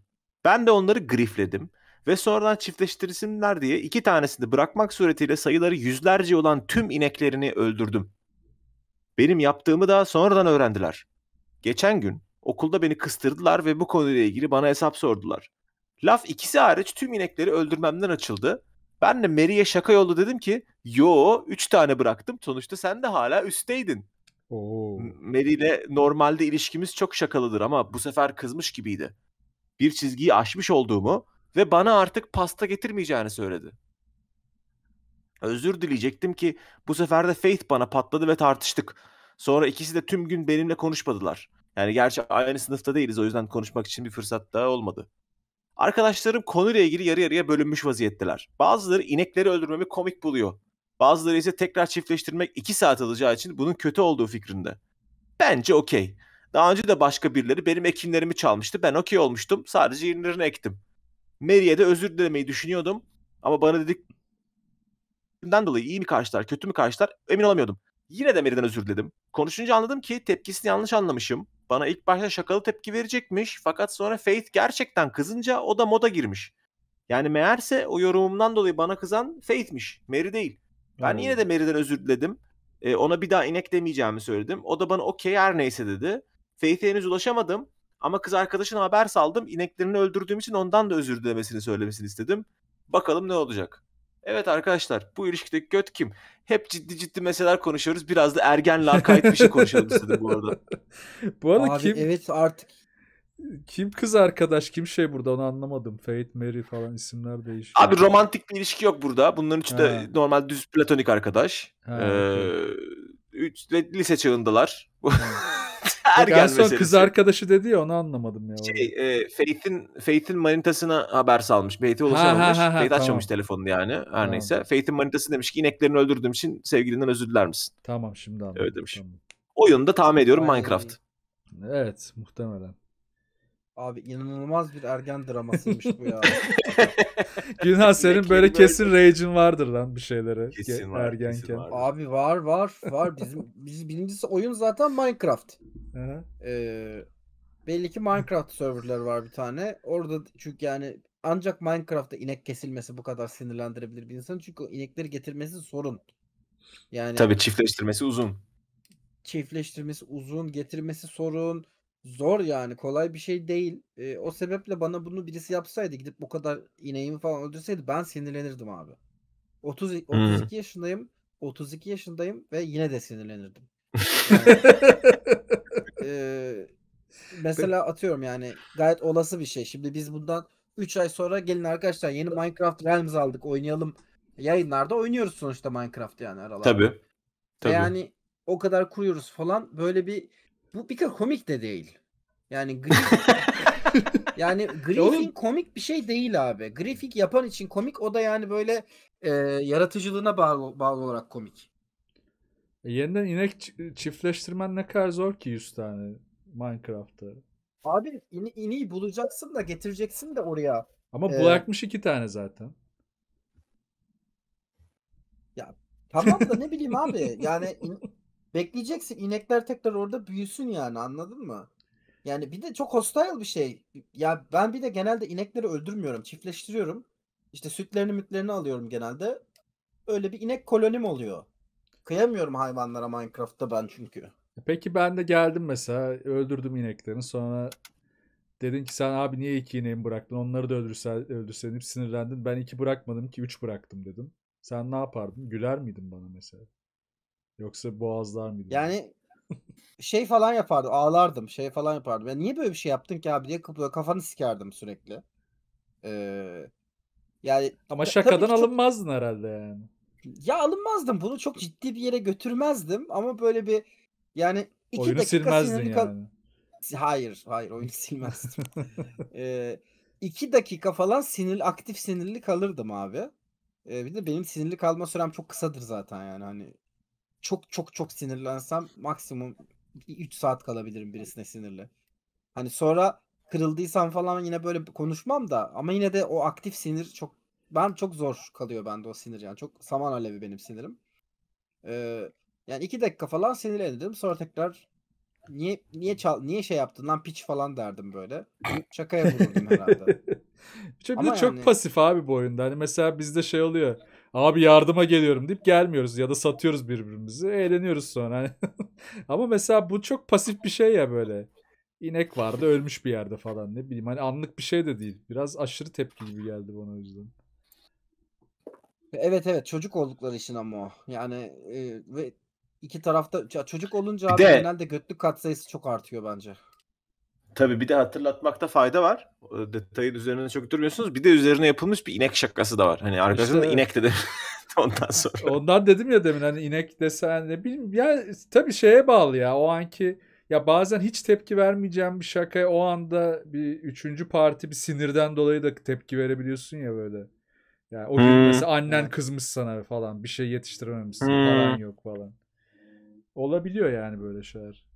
Ben de onları grifledim ve sonradan çiftleştirsinler diye iki tanesini bırakmak suretiyle sayıları yüzlerce olan tüm ineklerini öldürdüm. Benim yaptığımı daha sonradan öğrendiler. Geçen gün okulda beni kıstırdılar ve bu konuyla ilgili bana hesap sordular. Laf ikisi hariç tüm inekleri öldürmemden açıldı. Ben de Mary'e şaka yolu dedim ki yo 3 tane bıraktım sonuçta sen de hala üstteydin. Oo. Mary ile normalde ilişkimiz çok şakalıdır ama bu sefer kızmış gibiydi. Bir çizgiyi aşmış olduğumu ve bana artık pasta getirmeyeceğini söyledi özür dileyecektim ki bu sefer de Faith bana patladı ve tartıştık. Sonra ikisi de tüm gün benimle konuşmadılar. Yani gerçi aynı sınıfta değiliz o yüzden konuşmak için bir fırsat daha olmadı. Arkadaşlarım konuyla ilgili yarı yarıya bölünmüş vaziyetteler. Bazıları inekleri öldürmemi komik buluyor. Bazıları ise tekrar çiftleştirmek 2 saat alacağı için bunun kötü olduğu fikrinde. Bence okey. Daha önce de başka birileri benim ekinlerimi çalmıştı. Ben okey olmuştum. Sadece yenilerini ektim. Mary'e de özür dilemeyi düşünüyordum. Ama bana dedik tepkimden dolayı iyi mi karşılar, kötü mü karşılar emin olamıyordum. Yine de Meri'den özür diledim. Konuşunca anladım ki tepkisini yanlış anlamışım. Bana ilk başta şakalı tepki verecekmiş fakat sonra Faith gerçekten kızınca o da moda girmiş. Yani meğerse o yorumumdan dolayı bana kızan Faith'miş, Meri değil. Ben hmm. yine de Meri'den özür diledim. E, ona bir daha inek demeyeceğimi söyledim. O da bana okey her neyse dedi. Faith'e henüz ulaşamadım ama kız arkadaşına haber saldım. İneklerini öldürdüğüm için ondan da özür dilemesini söylemesini istedim. Bakalım ne olacak. Evet arkadaşlar bu ilişkideki göt kim? Hep ciddi ciddi meseleler konuşuyoruz. Biraz da ergen lakayt bir şey konuşalım istedim bu arada. bu arada Abi, kim? Evet artık. Kim kız arkadaş kim şey burada onu anlamadım. Fate, Mary falan isimler değişiyor. Abi romantik bir ilişki yok burada. Bunların içinde de normal düz platonik arkadaş. Ha, ee, üç, lise çağındalar. Her Bak, meselesi. kız arkadaşı dedi ya onu anlamadım ya. Şey, e, Faith'in Faith'in manitasına haber salmış. Faith'e ulaşamamış. Ha, ha, ha, Faith tamam. açmamış telefonunu yani. Her tamam. neyse. Faith'in manitası demiş ki ineklerini öldürdüğüm için sevgilinden özür diler misin? Tamam şimdi anladım. Öyle demiş. Tamam. Oyunu da tahmin ediyorum Ay. Minecraft. Evet muhtemelen. Abi inanılmaz bir ergen dramasıymış bu ya. Günah senin böyle kesin rage'in vardır lan bir şeylere. Kesin var. Ergenken. Kesin var. Abi var var var. Bizim, bizim birincisi oyun zaten Minecraft. ee, belli ki Minecraft serverları var bir tane. Orada çünkü yani ancak Minecraft'ta inek kesilmesi bu kadar sinirlendirebilir bir insan Çünkü inekleri getirmesi sorun. Yani Tabii çiftleştirmesi uzun. Çiftleştirmesi uzun, getirmesi sorun. Zor yani. Kolay bir şey değil. Eee, o sebeple bana bunu birisi yapsaydı, gidip bu kadar ineğimi falan öldürseydi ben sinirlenirdim abi. 30 32 otuz yaşındayım, 32 yaşındayım ve yine de sinirlenirdim. Yani, eee, mesela atıyorum yani gayet olası bir şey. Şimdi biz bundan 3 ay sonra gelin arkadaşlar yeni Minecraft Realms aldık oynayalım. Yayınlarda oynuyoruz sonuçta Minecraft yani aralarda. Tabii. Ve yani o kadar kuruyoruz falan. Böyle bir bu bir kere komik de değil. Yani Griffin, yani Griffin komik bir şey değil abi. Griffin yapan için komik o da yani böyle e, yaratıcılığına bağlı, bağlı olarak komik. E, yeniden inek çiftleştirmen ne kadar zor ki 100 tane Minecraft'ta. Abi ini, iniği bulacaksın da getireceksin de oraya. Ama ee, bırakmış iki tane zaten. Ya tamam da ne bileyim abi yani in, Bekleyeceksin inekler tekrar orada büyüsün yani anladın mı? Yani bir de çok hostile bir şey. Ya ben bir de genelde inekleri öldürmüyorum. Çiftleştiriyorum. İşte sütlerini mütlerini alıyorum genelde. Öyle bir inek kolonim oluyor. Kıyamıyorum hayvanlara Minecraft'ta ben çünkü. E peki ben de geldim mesela öldürdüm ineklerini sonra dedin ki sen abi niye iki ineğimi bıraktın onları da öldürsen, öldürsen sinirlendin ben iki bırakmadım ki üç bıraktım dedim. Sen ne yapardın güler miydin bana mesela? Yoksa boğazlar mıydı? Yani şey falan yapardım. Ağlardım. Şey falan yapardım. Ya niye böyle bir şey yaptın ki abi diye kapıyor. Kafanı sikerdim sürekli. Ee, yani Ama şakadan çok... alınmazdın herhalde yani. Ya alınmazdım. Bunu çok ciddi bir yere götürmezdim ama böyle bir yani iki oyunu dakika silmezdin sinirli kal- yani. Hayır, hayır oyunu silmezdim. ee, iki dakika falan sinirli, aktif sinirli kalırdım abi. Ee, bir de benim sinirli kalma sürem çok kısadır zaten yani hani çok çok çok sinirlensem maksimum 3 saat kalabilirim birisine sinirli. Hani sonra kırıldıysam falan yine böyle konuşmam da ama yine de o aktif sinir çok ben çok zor kalıyor bende o sinir yani. Çok saman alevi benim sinirim. Ee, yani iki dakika falan sinirlendim. Sonra tekrar niye niye çal niye şey yaptın lan piç falan derdim böyle. Şakaya vururdum herhalde. Çünkü ama çok yani... pasif abi bu oyunda. Hani mesela bizde şey oluyor abi yardıma geliyorum deyip gelmiyoruz ya da satıyoruz birbirimizi eğleniyoruz sonra. Ama mesela bu çok pasif bir şey ya böyle. İnek vardı ölmüş bir yerde falan ne bileyim hani anlık bir şey de değil. Biraz aşırı tepki gibi geldi bana o yüzden. Evet evet çocuk oldukları için ama o. Yani e, ve iki tarafta çocuk olunca abi de, genelde götlük katsayısı çok artıyor bence. Tabii bir de hatırlatmakta fayda var. E, detayın üzerine çok durmuyorsunuz. Bir de üzerine yapılmış bir inek şakası da var. Hani arkasında işte, inek dedi. ondan sonra. Ondan dedim ya demin hani inek desen ne bileyim. Ya tabii şeye bağlı ya o anki ya bazen hiç tepki vermeyeceğim bir şakaya o anda bir üçüncü parti bir sinirden dolayı da tepki verebiliyorsun ya böyle. Yani o gün hmm. mesela annen kızmış sana falan bir şey yetiştirememişsin hmm. falan yok falan. Olabiliyor yani böyle şeyler.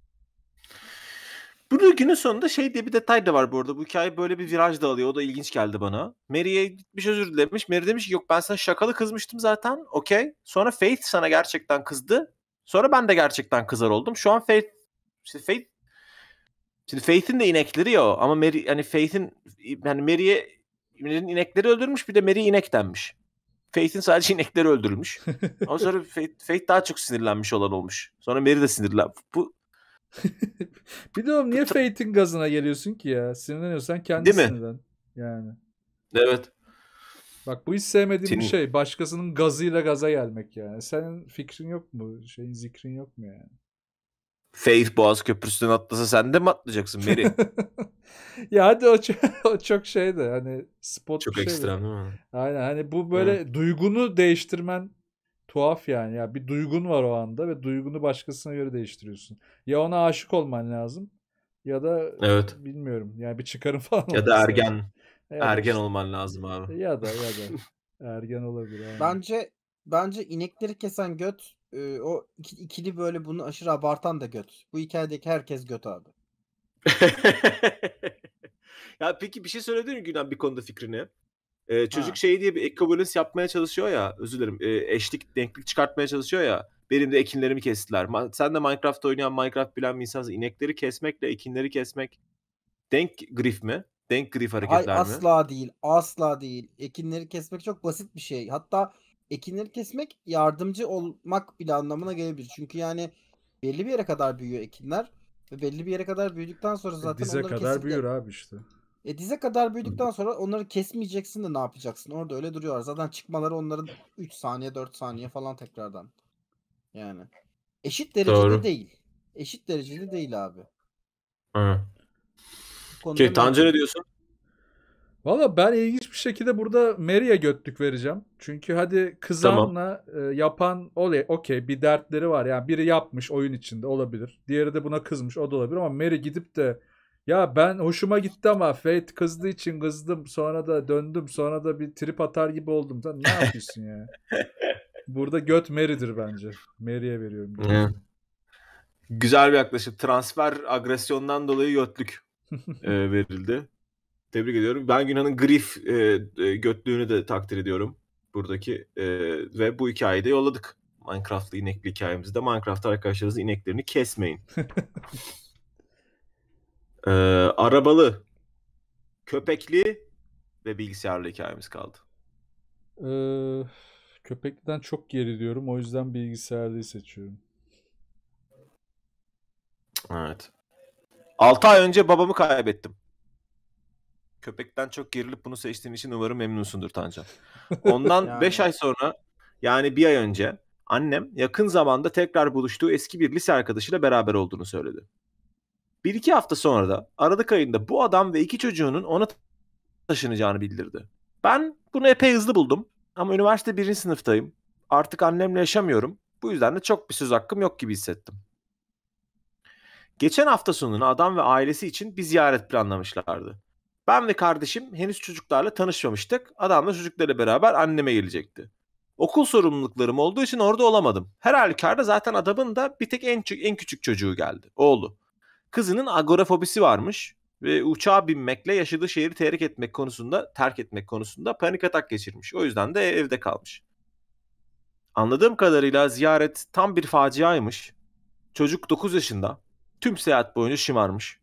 Burada günün sonunda şey diye bir detay da var bu arada. Bu hikaye böyle bir viraj da alıyor. O da ilginç geldi bana. Mary'e gitmiş özür dilemiş. Mary demiş ki yok ben sana şakalı kızmıştım zaten. Okey. Sonra Faith sana gerçekten kızdı. Sonra ben de gerçekten kızar oldum. Şu an Faith işte Faith Şimdi Faith'in de inekleri ya Ama Mary hani Faith'in yani Mary'e Mary'nin inekleri öldürmüş bir de Mary inek denmiş. Faith'in sadece inekleri öldürülmüş. Ondan sonra Faith, Faith daha çok sinirlenmiş olan olmuş. Sonra Mary de sinirlen. Bu bir de oğlum niye Fate'in gazına geliyorsun ki ya? Sinirleniyorsan kendisinden. Yani. Evet. Bak bu hiç sevmediğim Senin... bir şey. Başkasının gazıyla gaza gelmek yani. Senin fikrin yok mu? Şeyin zikrin yok mu yani? Faith Boğaz Köprüsü'nden atlasa sen de mi atlayacaksın Meri? ya hadi o çok, o çok şey de hani spot çok bir şey ekstrem de. değil mi? Aynen hani bu böyle ha. duygunu değiştirmen Tuhaf yani ya bir duygun var o anda ve duygunu başkasına göre değiştiriyorsun. Ya ona aşık olman lazım ya da evet. bilmiyorum yani bir çıkarım falan. Ya da ergen yani. ergen işte. olman lazım abi. Ya da ya da ergen olabilir. Yani. Bence bence inekleri kesen göt e, o ikili böyle bunu aşırı abartan da göt. Bu hikayedeki herkes göt abi. ya peki bir şey söyledin mi Günan bir konuda fikrini? Ee, çocuk ha. şey diye bir ekvivalens yapmaya çalışıyor ya. Özür dilerim. E, eşlik, denklik çıkartmaya çalışıyor ya. Benim de ekinlerimi kestiler. Ma- sen de Minecraft oynayan, Minecraft bilen bir insansın. İnekleri kesmekle ekinleri kesmek denk grif mi? Denk grif hareketler Hayır, mi? Asla değil. Asla değil. Ekinleri kesmek çok basit bir şey. Hatta ekinleri kesmek yardımcı olmak bile anlamına gelebilir. Çünkü yani belli bir yere kadar büyüyor ekinler. Ve belli bir yere kadar büyüdükten sonra e, zaten Dize onları kadar kesip... büyür abi işte. E dize kadar büyüdükten sonra onları kesmeyeceksin de ne yapacaksın? Orada öyle duruyorlar. Zaten çıkmaları onların 3 saniye 4 saniye falan tekrardan. Yani. Eşit derecede Doğru. değil. Eşit derecede değil abi. Okey Şey, Tanca diyorsun? Valla ben ilginç bir şekilde burada Mary'e götlük vereceğim. Çünkü hadi kızanla tamam. e, yapan olay okey bir dertleri var. Yani biri yapmış oyun içinde olabilir. Diğeri de buna kızmış o da olabilir ama Mary gidip de ya ben hoşuma gitti ama Fate kızdığı için kızdım. Sonra da döndüm. Sonra da bir trip atar gibi oldum. Sen ne yapıyorsun ya? Burada göt Mary'dir bence. Mary'e veriyorum. Güzel bir yaklaşım. Transfer agresyondan dolayı götlük e, verildi. Tebrik ediyorum. Ben Günhan'ın grif e, e, götlüğünü de takdir ediyorum. Buradaki e, ve bu hikayeyi de yolladık. Minecraft'lı inekli hikayemizde Minecraft arkadaşlarınızın ineklerini kesmeyin. Ee, arabalı, köpekli ve bilgisayarlı hikayemiz kaldı. Ee, köpekliden çok geri diyorum. O yüzden bilgisayarlıyı seçiyorum. Evet. 6 ay önce babamı kaybettim. Köpekten çok gerilip bunu seçtiğin için umarım memnunsundur Tancan. Ondan 5 yani. ay sonra yani bir ay önce annem yakın zamanda tekrar buluştuğu eski bir lise arkadaşıyla beraber olduğunu söyledi. Bir iki hafta sonra da Aralık ayında bu adam ve iki çocuğunun ona taşınacağını bildirdi. Ben bunu epey hızlı buldum ama üniversite birinci sınıftayım. Artık annemle yaşamıyorum. Bu yüzden de çok bir söz hakkım yok gibi hissettim. Geçen hafta sonunu adam ve ailesi için bir ziyaret planlamışlardı. Ben ve kardeşim henüz çocuklarla tanışmamıştık. Adam da çocuklarla beraber anneme gelecekti. Okul sorumluluklarım olduğu için orada olamadım. Her halükarda zaten adamın da bir tek en, en küçük çocuğu geldi. Oğlu. Kızının agorafobisi varmış ve uçağa binmekle yaşadığı şehri terk etmek konusunda terk etmek konusunda panik atak geçirmiş. O yüzden de evde kalmış. Anladığım kadarıyla ziyaret tam bir faciaymış. Çocuk 9 yaşında. Tüm seyahat boyunca şımarmış.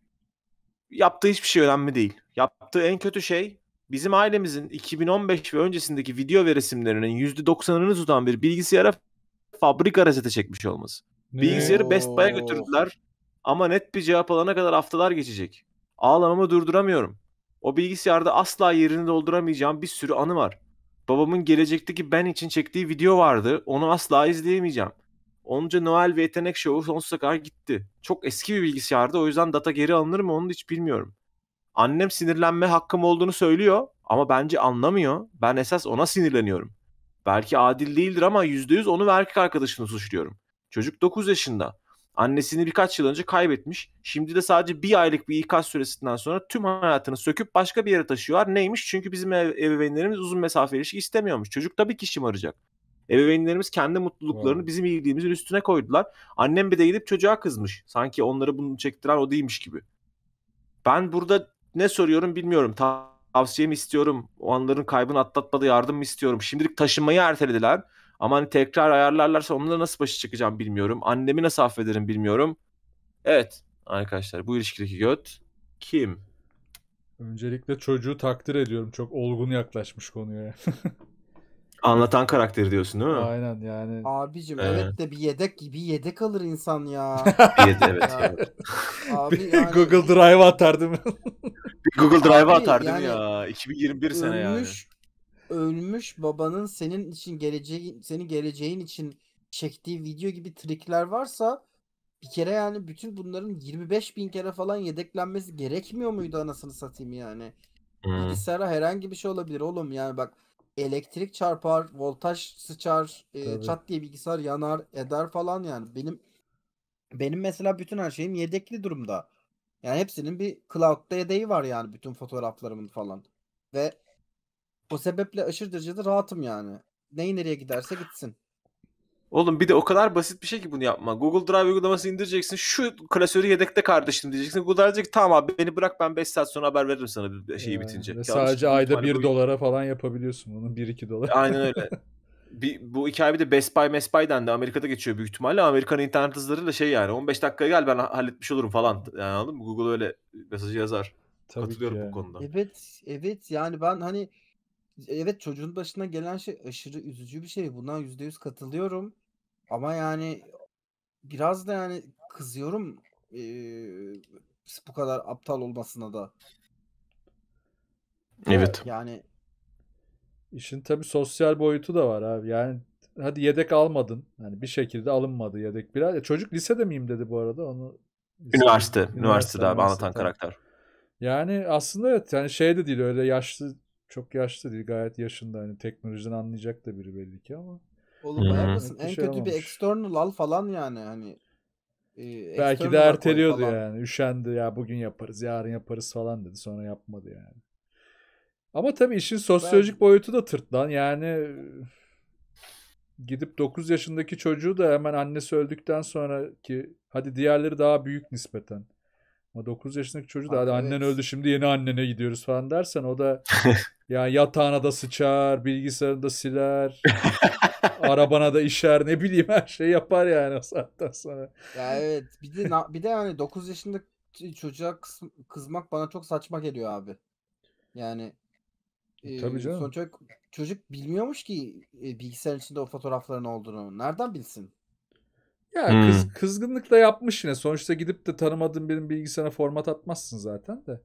Yaptığı hiçbir şey önemli değil. Yaptığı en kötü şey bizim ailemizin 2015 ve öncesindeki video ve resimlerinin %90'ını tutan bir bilgisayara fabrika resete çekmiş olması. Bilgisayarı Best Buy'a götürdüler. Ama net bir cevap alana kadar haftalar geçecek. Ağlamamı durduramıyorum. O bilgisayarda asla yerini dolduramayacağım bir sürü anı var. Babamın gelecekteki ben için çektiği video vardı. Onu asla izleyemeyeceğim. Onca Noel ve yetenek şovu sonsuza kadar gitti. Çok eski bir bilgisayardı o yüzden data geri alınır mı onu hiç bilmiyorum. Annem sinirlenme hakkım olduğunu söylüyor ama bence anlamıyor. Ben esas ona sinirleniyorum. Belki adil değildir ama %100 onu ve erkek arkadaşını suçluyorum. Çocuk 9 yaşında. Annesini birkaç yıl önce kaybetmiş. Şimdi de sadece bir aylık bir ikaz süresinden sonra tüm hayatını söküp başka bir yere taşıyorlar. Neymiş? Çünkü bizim ev, ebeveynlerimiz uzun mesafe ilişki istemiyormuş. Çocuk tabii ki şımaracak. Ebeveynlerimiz kendi mutluluklarını bizim iyiliğimizin üstüne koydular. Annem bir de gidip çocuğa kızmış. Sanki onları bunu çektiren o değilmiş gibi. Ben burada ne soruyorum bilmiyorum. Tavsiye mi istiyorum? O anların kaybını atlatmada yardım mı istiyorum? Şimdilik taşınmayı ertelediler. Ama hani tekrar ayarlarlarsa onunla nasıl başa çıkacağım bilmiyorum. Annemi nasıl affederim bilmiyorum. Evet arkadaşlar bu ilişkideki göt kim? Öncelikle çocuğu takdir ediyorum. Çok olgun yaklaşmış konuya. Anlatan karakter diyorsun değil mi? Aynen yani. Abicim evet, evet de bir yedek gibi yedek alır insan ya. bir yedek evet. Ya. Abi bir yani... Google Drive atardım değil bir Google Drive atardım yani... ya? 2021 sene yani ölmüş babanın senin için geleceğin senin geleceğin için çektiği video gibi trikler varsa bir kere yani bütün bunların 25 bin kere falan yedeklenmesi gerekmiyor muydu anasını satayım yani? Hmm. Bilgisayara herhangi bir şey olabilir oğlum yani bak elektrik çarpar, voltaj sıçar, e, çat diye bilgisayar yanar, eder falan yani. Benim benim mesela bütün her şeyim yedekli durumda. Yani hepsinin bir cloud'da yedeği var yani bütün fotoğraflarımın falan. Ve o sebeple aşırı derecede rahatım yani. Neyi nereye giderse gitsin. Oğlum bir de o kadar basit bir şey ki bunu yapma. Google Drive uygulaması indireceksin. Şu klasörü yedekte kardeşim diyeceksin. Google Drive diyecek tamam abi beni bırak ben 5 saat sonra haber veririm sana bir şeyi yani, bitince. Ve sadece ayda 1 dolara falan yapabiliyorsun bunu. 1-2 dolar. Aynen öyle. bir, bu hikaye bir de Best Buy Best Buy'den de Amerika'da geçiyor büyük ihtimalle. Amerikan internet da şey yani 15 dakikaya gel ben halletmiş olurum falan. Yani anladın mı? Google öyle mesajı yazar. Tabii Katılıyorum ki yani. bu konuda. Evet, evet yani ben hani evet çocuğun başına gelen şey aşırı üzücü bir şey. Buna yüzde yüz katılıyorum. Ama yani biraz da yani kızıyorum e, bu kadar aptal olmasına da. Evet. Yani işin tabi sosyal boyutu da var abi. Yani hadi yedek almadın. Yani bir şekilde alınmadı yedek biraz. E, çocuk lisede miyim dedi bu arada onu. Üniversite, üniversitede üniversite, abi anlatan karakter. Yani aslında evet yani şey de değil öyle yaşlı çok yaşlı değil. Gayet yaşında. Hani teknolojiden anlayacak da biri belli ki ama. Oğlum Hı-hı. en şey kötü olmamış. bir external al falan yani hani. E, Belki de erteliyordu yani. Üşendi ya bugün yaparız yarın yaparız falan dedi. Sonra yapmadı yani. Ama tabii işin sosyolojik ben... boyutu da tırt lan. Yani gidip 9 yaşındaki çocuğu da hemen annesi öldükten sonra ki hadi diğerleri daha büyük nispeten. Ama 9 yaşındaki çocuğu da Abi, hadi evet. annen öldü şimdi yeni annene gidiyoruz falan dersen o da yani yatağına da sıçar, bilgisayarını da siler, arabana da işer ne bileyim her şeyi yapar yani o saatten sonra. Ya evet bir de bir de yani 9 yaşındaki çocuğa kız, kızmak bana çok saçma geliyor abi. Yani e, Tabii canım. Sonuç çocuk bilmiyormuş ki e, bilgisayarın içinde o fotoğrafların olduğunu. Nereden bilsin? Ya hmm. kız, kızgınlıkla yapmış yine. Sonuçta gidip de tanımadığın birinin bilgisayarına format atmazsın zaten de.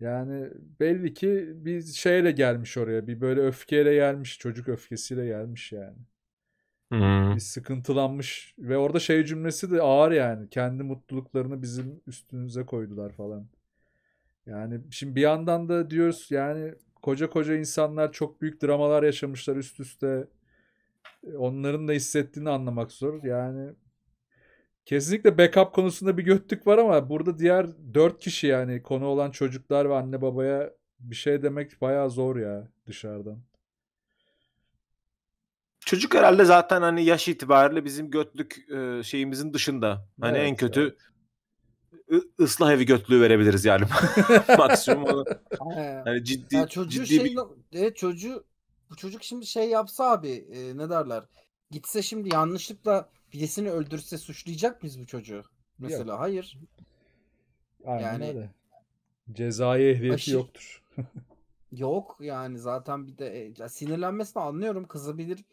Yani belli ki bir şeyle gelmiş oraya. Bir böyle öfkeyle gelmiş. Çocuk öfkesiyle gelmiş yani. Hmm. Bir sıkıntılanmış. Ve orada şey cümlesi de ağır yani. Kendi mutluluklarını bizim üstümüze koydular falan. Yani şimdi bir yandan da diyoruz yani koca koca insanlar çok büyük dramalar yaşamışlar üst üste. Onların da hissettiğini anlamak zor. Yani kesinlikle backup konusunda bir göttük var ama burada diğer dört kişi yani konu olan çocuklar ve anne babaya bir şey demek bayağı zor ya dışarıdan. Çocuk herhalde zaten hani yaş itibariyle bizim götlük e, şeyimizin dışında. Hani evet, en kötü evet ıslah evi götlüğü verebiliriz yani maksimum. hani ciddi, ya çocuğu ciddi şey, bir... evet, çocuğu bu çocuk şimdi şey yapsa abi e, ne derler? Gitse şimdi yanlışlıkla birisini öldürse suçlayacak mıyız bu çocuğu? Mesela Yok. hayır. Aynen yani öyle. Cezai ehliyeti aşır... yoktur. Yok yani zaten bir de e, ya sinirlenmesini anlıyorum. Kızabilir.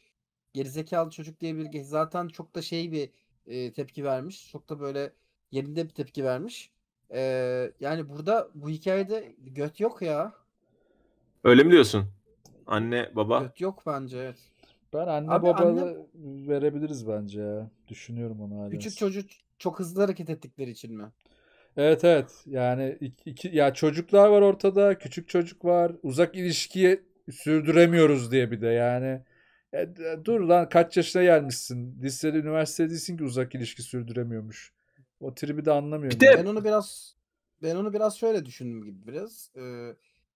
Gerizekalı çocuk diye bir zaten çok da şey bir e, tepki vermiş. Çok da böyle yerinde bir tepki vermiş. E, yani burada bu hikayede göt yok ya. Öyle mi diyorsun? Anne baba. Evet, yok bence evet. Ben anne baba anne... verebiliriz bence ya. Düşünüyorum onu hala. Küçük çocuk çok hızlı hareket ettikleri için mi? Evet evet. Yani iki, iki, ya çocuklar var ortada, küçük çocuk var. Uzak ilişkiyi sürdüremiyoruz diye bir de yani. E, dur lan kaç yaşına gelmişsin? Lisede, üniversitede değilsin ki uzak ilişki sürdüremiyormuş. O tribi de anlamıyorum. Bir de... Ben onu biraz ben onu biraz şöyle düşündüm gibi biraz. Ee,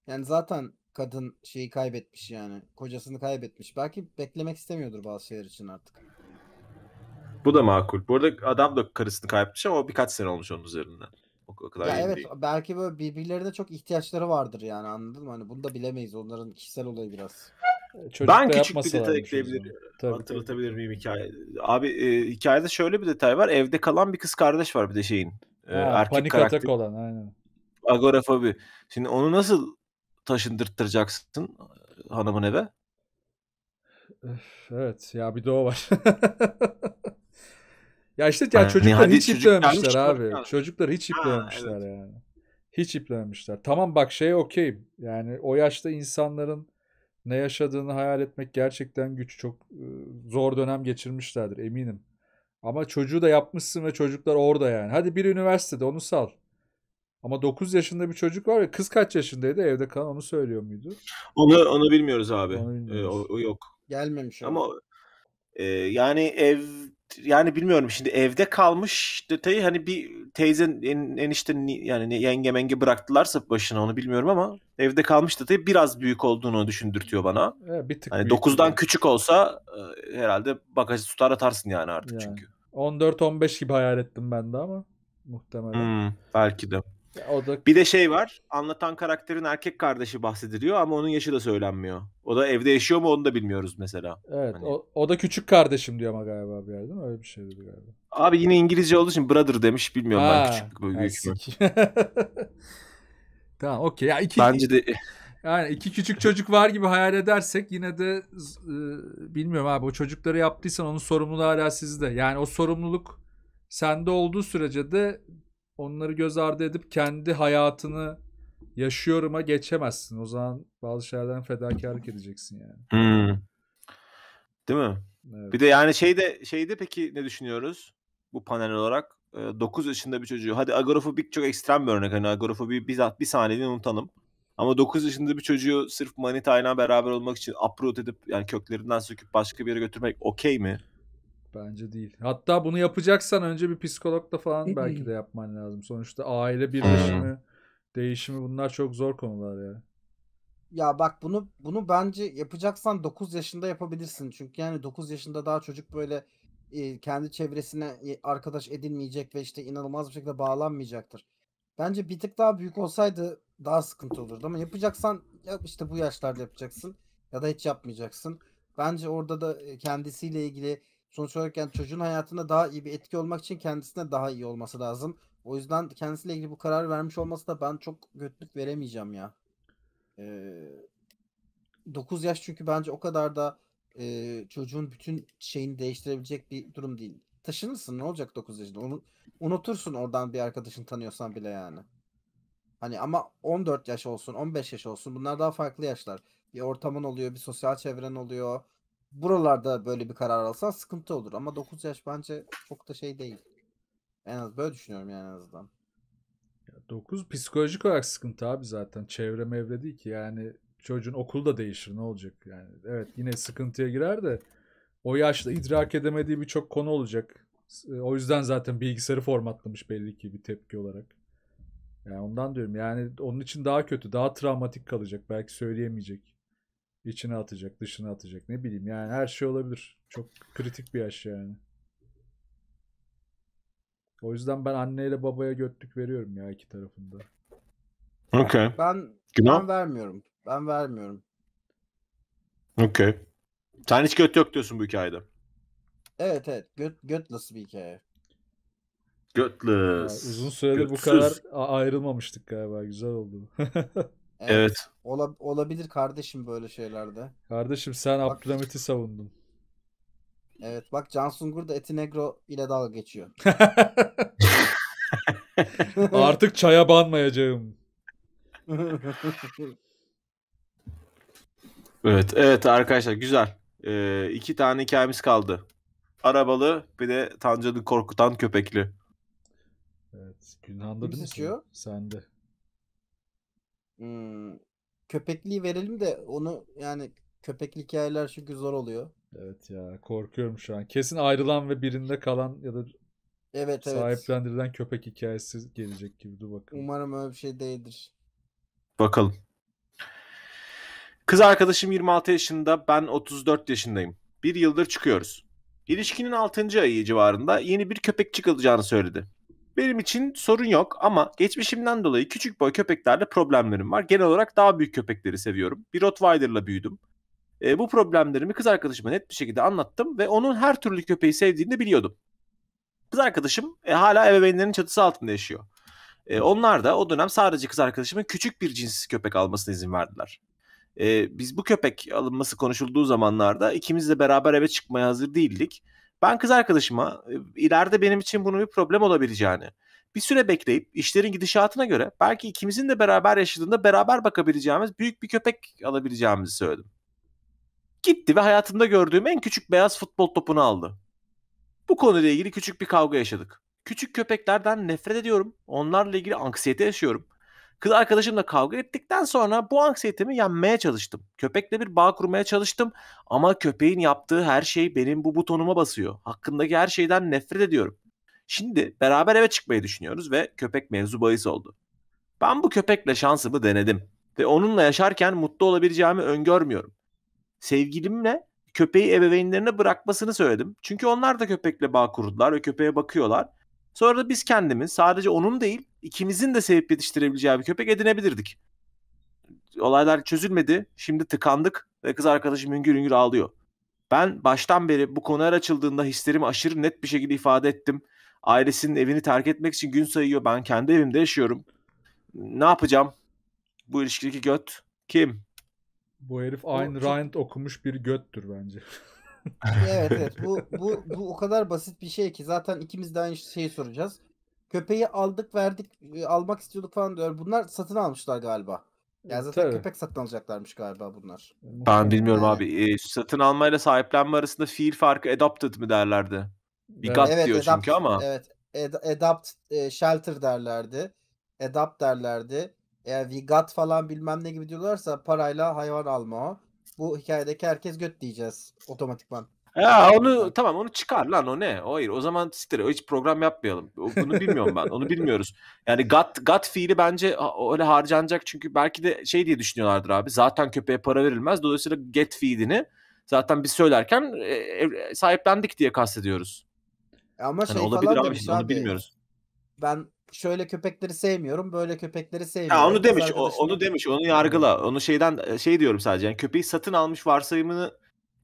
yani zaten kadın şeyi kaybetmiş yani. Kocasını kaybetmiş. Belki beklemek istemiyordur bazı şeyler için artık. Bu da makul. Bu arada adam da karısını kaybetmiş ama o birkaç sene olmuş onun üzerinden. O kadar ya evet değil. belki böyle birbirlerine çok ihtiyaçları vardır yani anladın mı? Hani bunu da bilemeyiz. Onların kişisel olayı biraz. Çocuk ben küçük bir detay ekleyebilirim. Hatırlatabilir miyim hikaye? Abi e, hikayede şöyle bir detay var. Evde kalan bir kız kardeş var bir de şeyin. E, erkek panik karakter. atak olan aynen. Agorafobi. Şimdi onu nasıl taşındırttıracaksın hanımın eve. Evet ya bir de o var. ya işte ya yani, çocuklar hiç çocuk iplememişler abi. Yani. Çocuklar hiç iplememişler evet. yani. Hiç iplememişler. Tamam bak şey okey. Yani o yaşta insanların ne yaşadığını hayal etmek gerçekten güç. Çok zor dönem geçirmişlerdir eminim. Ama çocuğu da yapmışsın ve çocuklar orada yani. Hadi bir üniversitede onu sal. Ama 9 yaşında bir çocuk var ya kız kaç yaşındaydı evde kalan onu söylüyor muydu? Onu onu bilmiyoruz abi. Ee, o, o yok. Gelmemiş. Ama e, yani ev yani bilmiyorum şimdi evde kalmış detayı hani bir teyzen en, enişte yani yenge menge bıraktılarsa başına onu bilmiyorum ama evde kalmış detayı biraz büyük olduğunu düşündürtüyor bana. Evet, bir tık hani 9'dan yani. küçük olsa e, herhalde bagajı tutar atarsın yani artık yani. çünkü. 14-15 gibi hayal ettim ben de ama muhtemelen. Hmm, belki de. O da... Bir de şey var. Anlatan karakterin erkek kardeşi bahsediliyor ama onun yaşı da söylenmiyor. O da evde yaşıyor mu onu da bilmiyoruz mesela. Evet. Hani... O, o da küçük kardeşim diyor ama galiba bir yerde. Öyle bir şeydi galiba. Abi yine İngilizce olduğu için brother demiş. Bilmiyorum ha, ben küçük büyük. büyük. tamam okey. Ya iki, Bence de yani iki küçük çocuk var gibi hayal edersek yine de e, bilmiyorum abi o çocukları yaptıysan onun sorumluluğu hala sizde. Yani o sorumluluk sende olduğu sürece de onları göz ardı edip kendi hayatını yaşıyorum'a geçemezsin. O zaman bazı şeylerden fedakarlık edeceksin yani. Hmm. Değil mi? Evet. Bir de yani şeyde şeyde peki ne düşünüyoruz bu panel olarak? 9 ee, yaşında bir çocuğu. Hadi agorafobik çok ekstrem bir örnek. Hani agorafobi bizzat bir saniyeliğine unutalım. Ama 9 yaşında bir çocuğu sırf manitayla beraber olmak için uproot edip yani köklerinden söküp başka bir yere götürmek okey mi? Bence değil. Hatta bunu yapacaksan önce bir psikologla falan belki de yapman lazım. Sonuçta aile hmm. birleşimi, değişimi bunlar çok zor konular ya. Ya bak bunu bunu bence yapacaksan 9 yaşında yapabilirsin. Çünkü yani 9 yaşında daha çocuk böyle e, kendi çevresine e, arkadaş edinmeyecek ve işte inanılmaz bir şekilde bağlanmayacaktır. Bence bir tık daha büyük olsaydı daha sıkıntı olurdu ama yapacaksan işte bu yaşlarda yapacaksın ya da hiç yapmayacaksın. Bence orada da e, kendisiyle ilgili sonuç olarak yani çocuğun hayatında daha iyi bir etki olmak için kendisine daha iyi olması lazım. O yüzden kendisiyle ilgili bu kararı vermiş olması da ben çok götlük veremeyeceğim ya. Ee, 9 yaş çünkü bence o kadar da e, çocuğun bütün şeyini değiştirebilecek bir durum değil. Taşınırsın ne olacak 9 yaşında? Onu unutursun oradan bir arkadaşın tanıyorsan bile yani. Hani ama 14 yaş olsun, 15 yaş olsun bunlar daha farklı yaşlar. Bir ortamın oluyor, bir sosyal çevren oluyor buralarda böyle bir karar alsan sıkıntı olur. Ama 9 yaş bence çok da şey değil. En az böyle düşünüyorum yani en azından. 9 psikolojik olarak sıkıntı abi zaten. Çevre mevre değil ki yani çocuğun okulu da değişir ne olacak yani. Evet yine sıkıntıya girer de o yaşta idrak edemediği birçok konu olacak. E, o yüzden zaten bilgisayarı formatlamış belli ki bir tepki olarak. Yani ondan diyorum yani onun için daha kötü daha travmatik kalacak belki söyleyemeyecek. İçine atacak, dışına atacak. Ne bileyim yani her şey olabilir. Çok kritik bir yaş yani. O yüzden ben anneyle babaya götlük veriyorum ya iki tarafında. Okay. Ben, Günah. ben vermiyorum. Ben vermiyorum. Okay. Sen hiç göt yok diyorsun bu hikayede. Evet evet. Göt, göt nasıl bir hikaye? Götless. uzun süredir bu kadar ayrılmamıştık galiba. Güzel oldu. Evet. evet. Ola, olabilir kardeşim böyle şeylerde. Kardeşim sen Abdülhamit'i savundun. Evet bak Cansungur Sungur da Etinegro ile dalga geçiyor. Artık çaya banmayacağım. evet evet arkadaşlar güzel. Ee, iki tane hikayemiz kaldı. Arabalı bir de Tancan'ı korkutan köpekli. Evet. Günhan da Sende. Hmm, köpekliği verelim de onu yani köpekli hikayeler çünkü zor oluyor. Evet ya korkuyorum şu an. Kesin ayrılan ve birinde kalan ya da evet, sahiplendirilen köpek hikayesi gelecek gibi. Dur bakalım. Umarım öyle bir şey değildir. Bakalım. Kız arkadaşım 26 yaşında, ben 34 yaşındayım. Bir yıldır çıkıyoruz. İlişkinin 6. ayı civarında yeni bir köpek alacağını söyledi. Benim için sorun yok ama geçmişimden dolayı küçük boy köpeklerle problemlerim var. Genel olarak daha büyük köpekleri seviyorum. Bir Rottweiler'la büyüdüm. E, bu problemlerimi kız arkadaşıma net bir şekilde anlattım ve onun her türlü köpeği sevdiğini de biliyordum. Kız arkadaşım e, hala ebeveynlerin çatısı altında yaşıyor. E, onlar da o dönem sadece kız arkadaşımın küçük bir cinsiz köpek almasına izin verdiler. E, biz bu köpek alınması konuşulduğu zamanlarda ikimiz de beraber eve çıkmaya hazır değildik. Ben kız arkadaşıma e, ileride benim için bunun bir problem olabileceğini, bir süre bekleyip işlerin gidişatına göre belki ikimizin de beraber yaşadığında beraber bakabileceğimiz büyük bir köpek alabileceğimizi söyledim. Gitti ve hayatımda gördüğüm en küçük beyaz futbol topunu aldı. Bu konuyla ilgili küçük bir kavga yaşadık. Küçük köpeklerden nefret ediyorum. Onlarla ilgili anksiyete yaşıyorum. Kız arkadaşımla kavga ettikten sonra bu anksiyetemi yenmeye çalıştım. Köpekle bir bağ kurmaya çalıştım ama köpeğin yaptığı her şey benim bu butonuma basıyor. Hakkındaki her şeyden nefret ediyorum. Şimdi beraber eve çıkmayı düşünüyoruz ve köpek mevzu bahis oldu. Ben bu köpekle şansımı denedim ve onunla yaşarken mutlu olabileceğimi öngörmüyorum. Sevgilimle köpeği ebeveynlerine bırakmasını söyledim. Çünkü onlar da köpekle bağ kurdular ve köpeğe bakıyorlar. Sonra da biz kendimiz sadece onun değil ikimizin de sevip yetiştirebileceği bir köpek edinebilirdik. Olaylar çözülmedi. Şimdi tıkandık ve kız arkadaşım hüngür hüngür ağlıyor. Ben baştan beri bu konular açıldığında hislerimi aşırı net bir şekilde ifade ettim. Ailesinin evini terk etmek için gün sayıyor. Ben kendi evimde yaşıyorum. Ne yapacağım? Bu ilişkideki göt kim? Bu herif aynı Rand okumuş bir göttür bence. evet evet bu, bu, bu o kadar basit bir şey ki zaten ikimiz de aynı şeyi soracağız. Köpeği aldık verdik e, almak istiyorduk falan diyor. Bunlar satın almışlar galiba. Ya e, zaten Tabii. köpek satın alacaklarmış galiba bunlar. Ben bilmiyorum yani. abi. E, satın almayla sahiplenme arasında fiil farkı adopted mi derlerdi? Bigat evet, diyor adapt, çünkü ama. Evet. Ad, adapt e, shelter derlerdi. Adapt derlerdi. Eğer we got falan bilmem ne gibi diyorlarsa parayla hayvan alma o bu hikayedeki herkes göt diyeceğiz otomatikman. Ya onu tamam onu çıkar lan o ne? hayır o zaman siktir hiç program yapmayalım. Bunu bilmiyorum ben. Onu bilmiyoruz. Yani gat gat fiili bence öyle harcanacak çünkü belki de şey diye düşünüyorlardır abi. Zaten köpeğe para verilmez. Dolayısıyla get fiilini zaten biz söylerken e, e sahiplendik diye kastediyoruz. Ama hani şey olabilir falan abi, abi, onu bilmiyoruz. Ben şöyle köpekleri sevmiyorum, böyle köpekleri sevmiyorum. Ya onu demiş, o, onu demiş, onu yargıla. Onu şeyden e, şey diyorum sadece. Yani köpeği satın almış varsayımını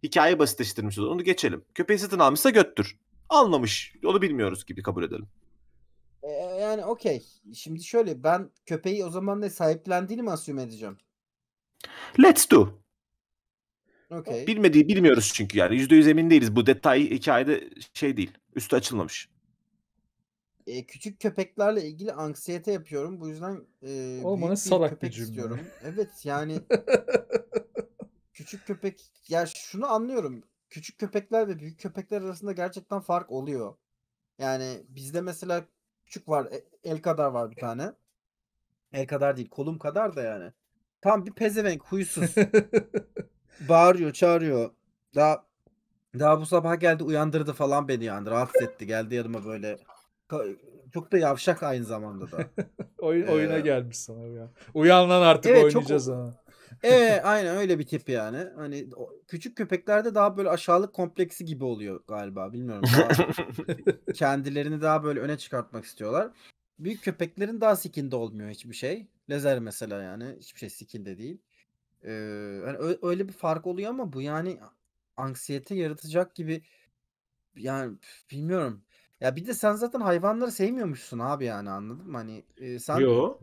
hikaye basitleştirmiş olur. Onu geçelim. Köpeği satın almışsa göttür. Almamış. Onu bilmiyoruz gibi kabul edelim. Ee, yani okey. Şimdi şöyle ben köpeği o zaman ne sahiplendiğini mi assume edeceğim? Let's do. Okay. Bilmediği bilmiyoruz çünkü yani. %100 emin değiliz. Bu detay hikayede şey değil. Üstü açılmamış e, küçük köpeklerle ilgili anksiyete yapıyorum. Bu yüzden e, Olmanın büyük salak bir köpek bir istiyorum. Evet yani küçük köpek ya şunu anlıyorum. Küçük köpekler ve büyük köpekler arasında gerçekten fark oluyor. Yani bizde mesela küçük var e, el kadar var bir tane. El kadar değil kolum kadar da yani. Tam bir pezevenk huysuz. Bağırıyor çağırıyor. Daha daha bu sabah geldi uyandırdı falan beni yani rahatsız etti. Geldi yanıma böyle çok da yavşak aynı zamanda da. Oyun, ee, oyuna gelmiş sana ya. Uyan lan artık evet, oynayacağız çok, ha. e, aynen öyle bir tip yani. Hani o, küçük köpeklerde daha böyle aşağılık kompleksi gibi oluyor galiba. Bilmiyorum. kendilerini daha böyle öne çıkartmak istiyorlar. Büyük köpeklerin daha sikinde olmuyor hiçbir şey. Lezer mesela yani hiçbir şey sikinde değil. Ee, hani öyle bir fark oluyor ama bu yani anksiyete yaratacak gibi yani bilmiyorum. Ya bir de sen zaten hayvanları sevmiyormuşsun abi yani anladın mı? Hani e, sen Yo.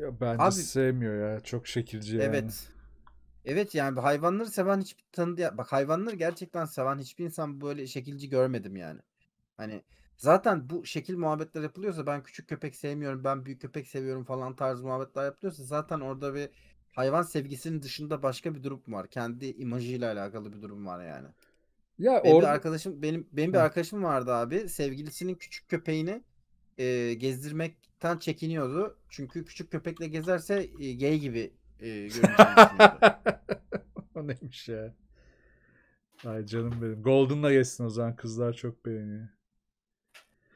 Ya bence Abi- sevmiyor ya. Çok şekilci yani. evet. Evet yani hayvanları seven hiçbir tanıdı bak hayvanları gerçekten seven hiçbir insan böyle şekilci görmedim yani. Hani zaten bu şekil muhabbetler yapılıyorsa ben küçük köpek sevmiyorum ben büyük köpek seviyorum falan tarzı muhabbetler yapılıyorsa zaten orada bir hayvan sevgisinin dışında başka bir durum var. Kendi imajıyla alakalı bir durum var yani. Ya benim orada... bir arkadaşım benim benim bir arkadaşım vardı abi. Sevgilisinin küçük köpeğini e, gezdirmekten çekiniyordu. Çünkü küçük köpekle gezerse e, gay gibi e, O neymiş ya? Ay canım benim. Golden'la geçsin o zaman. Kızlar çok beğeniyor.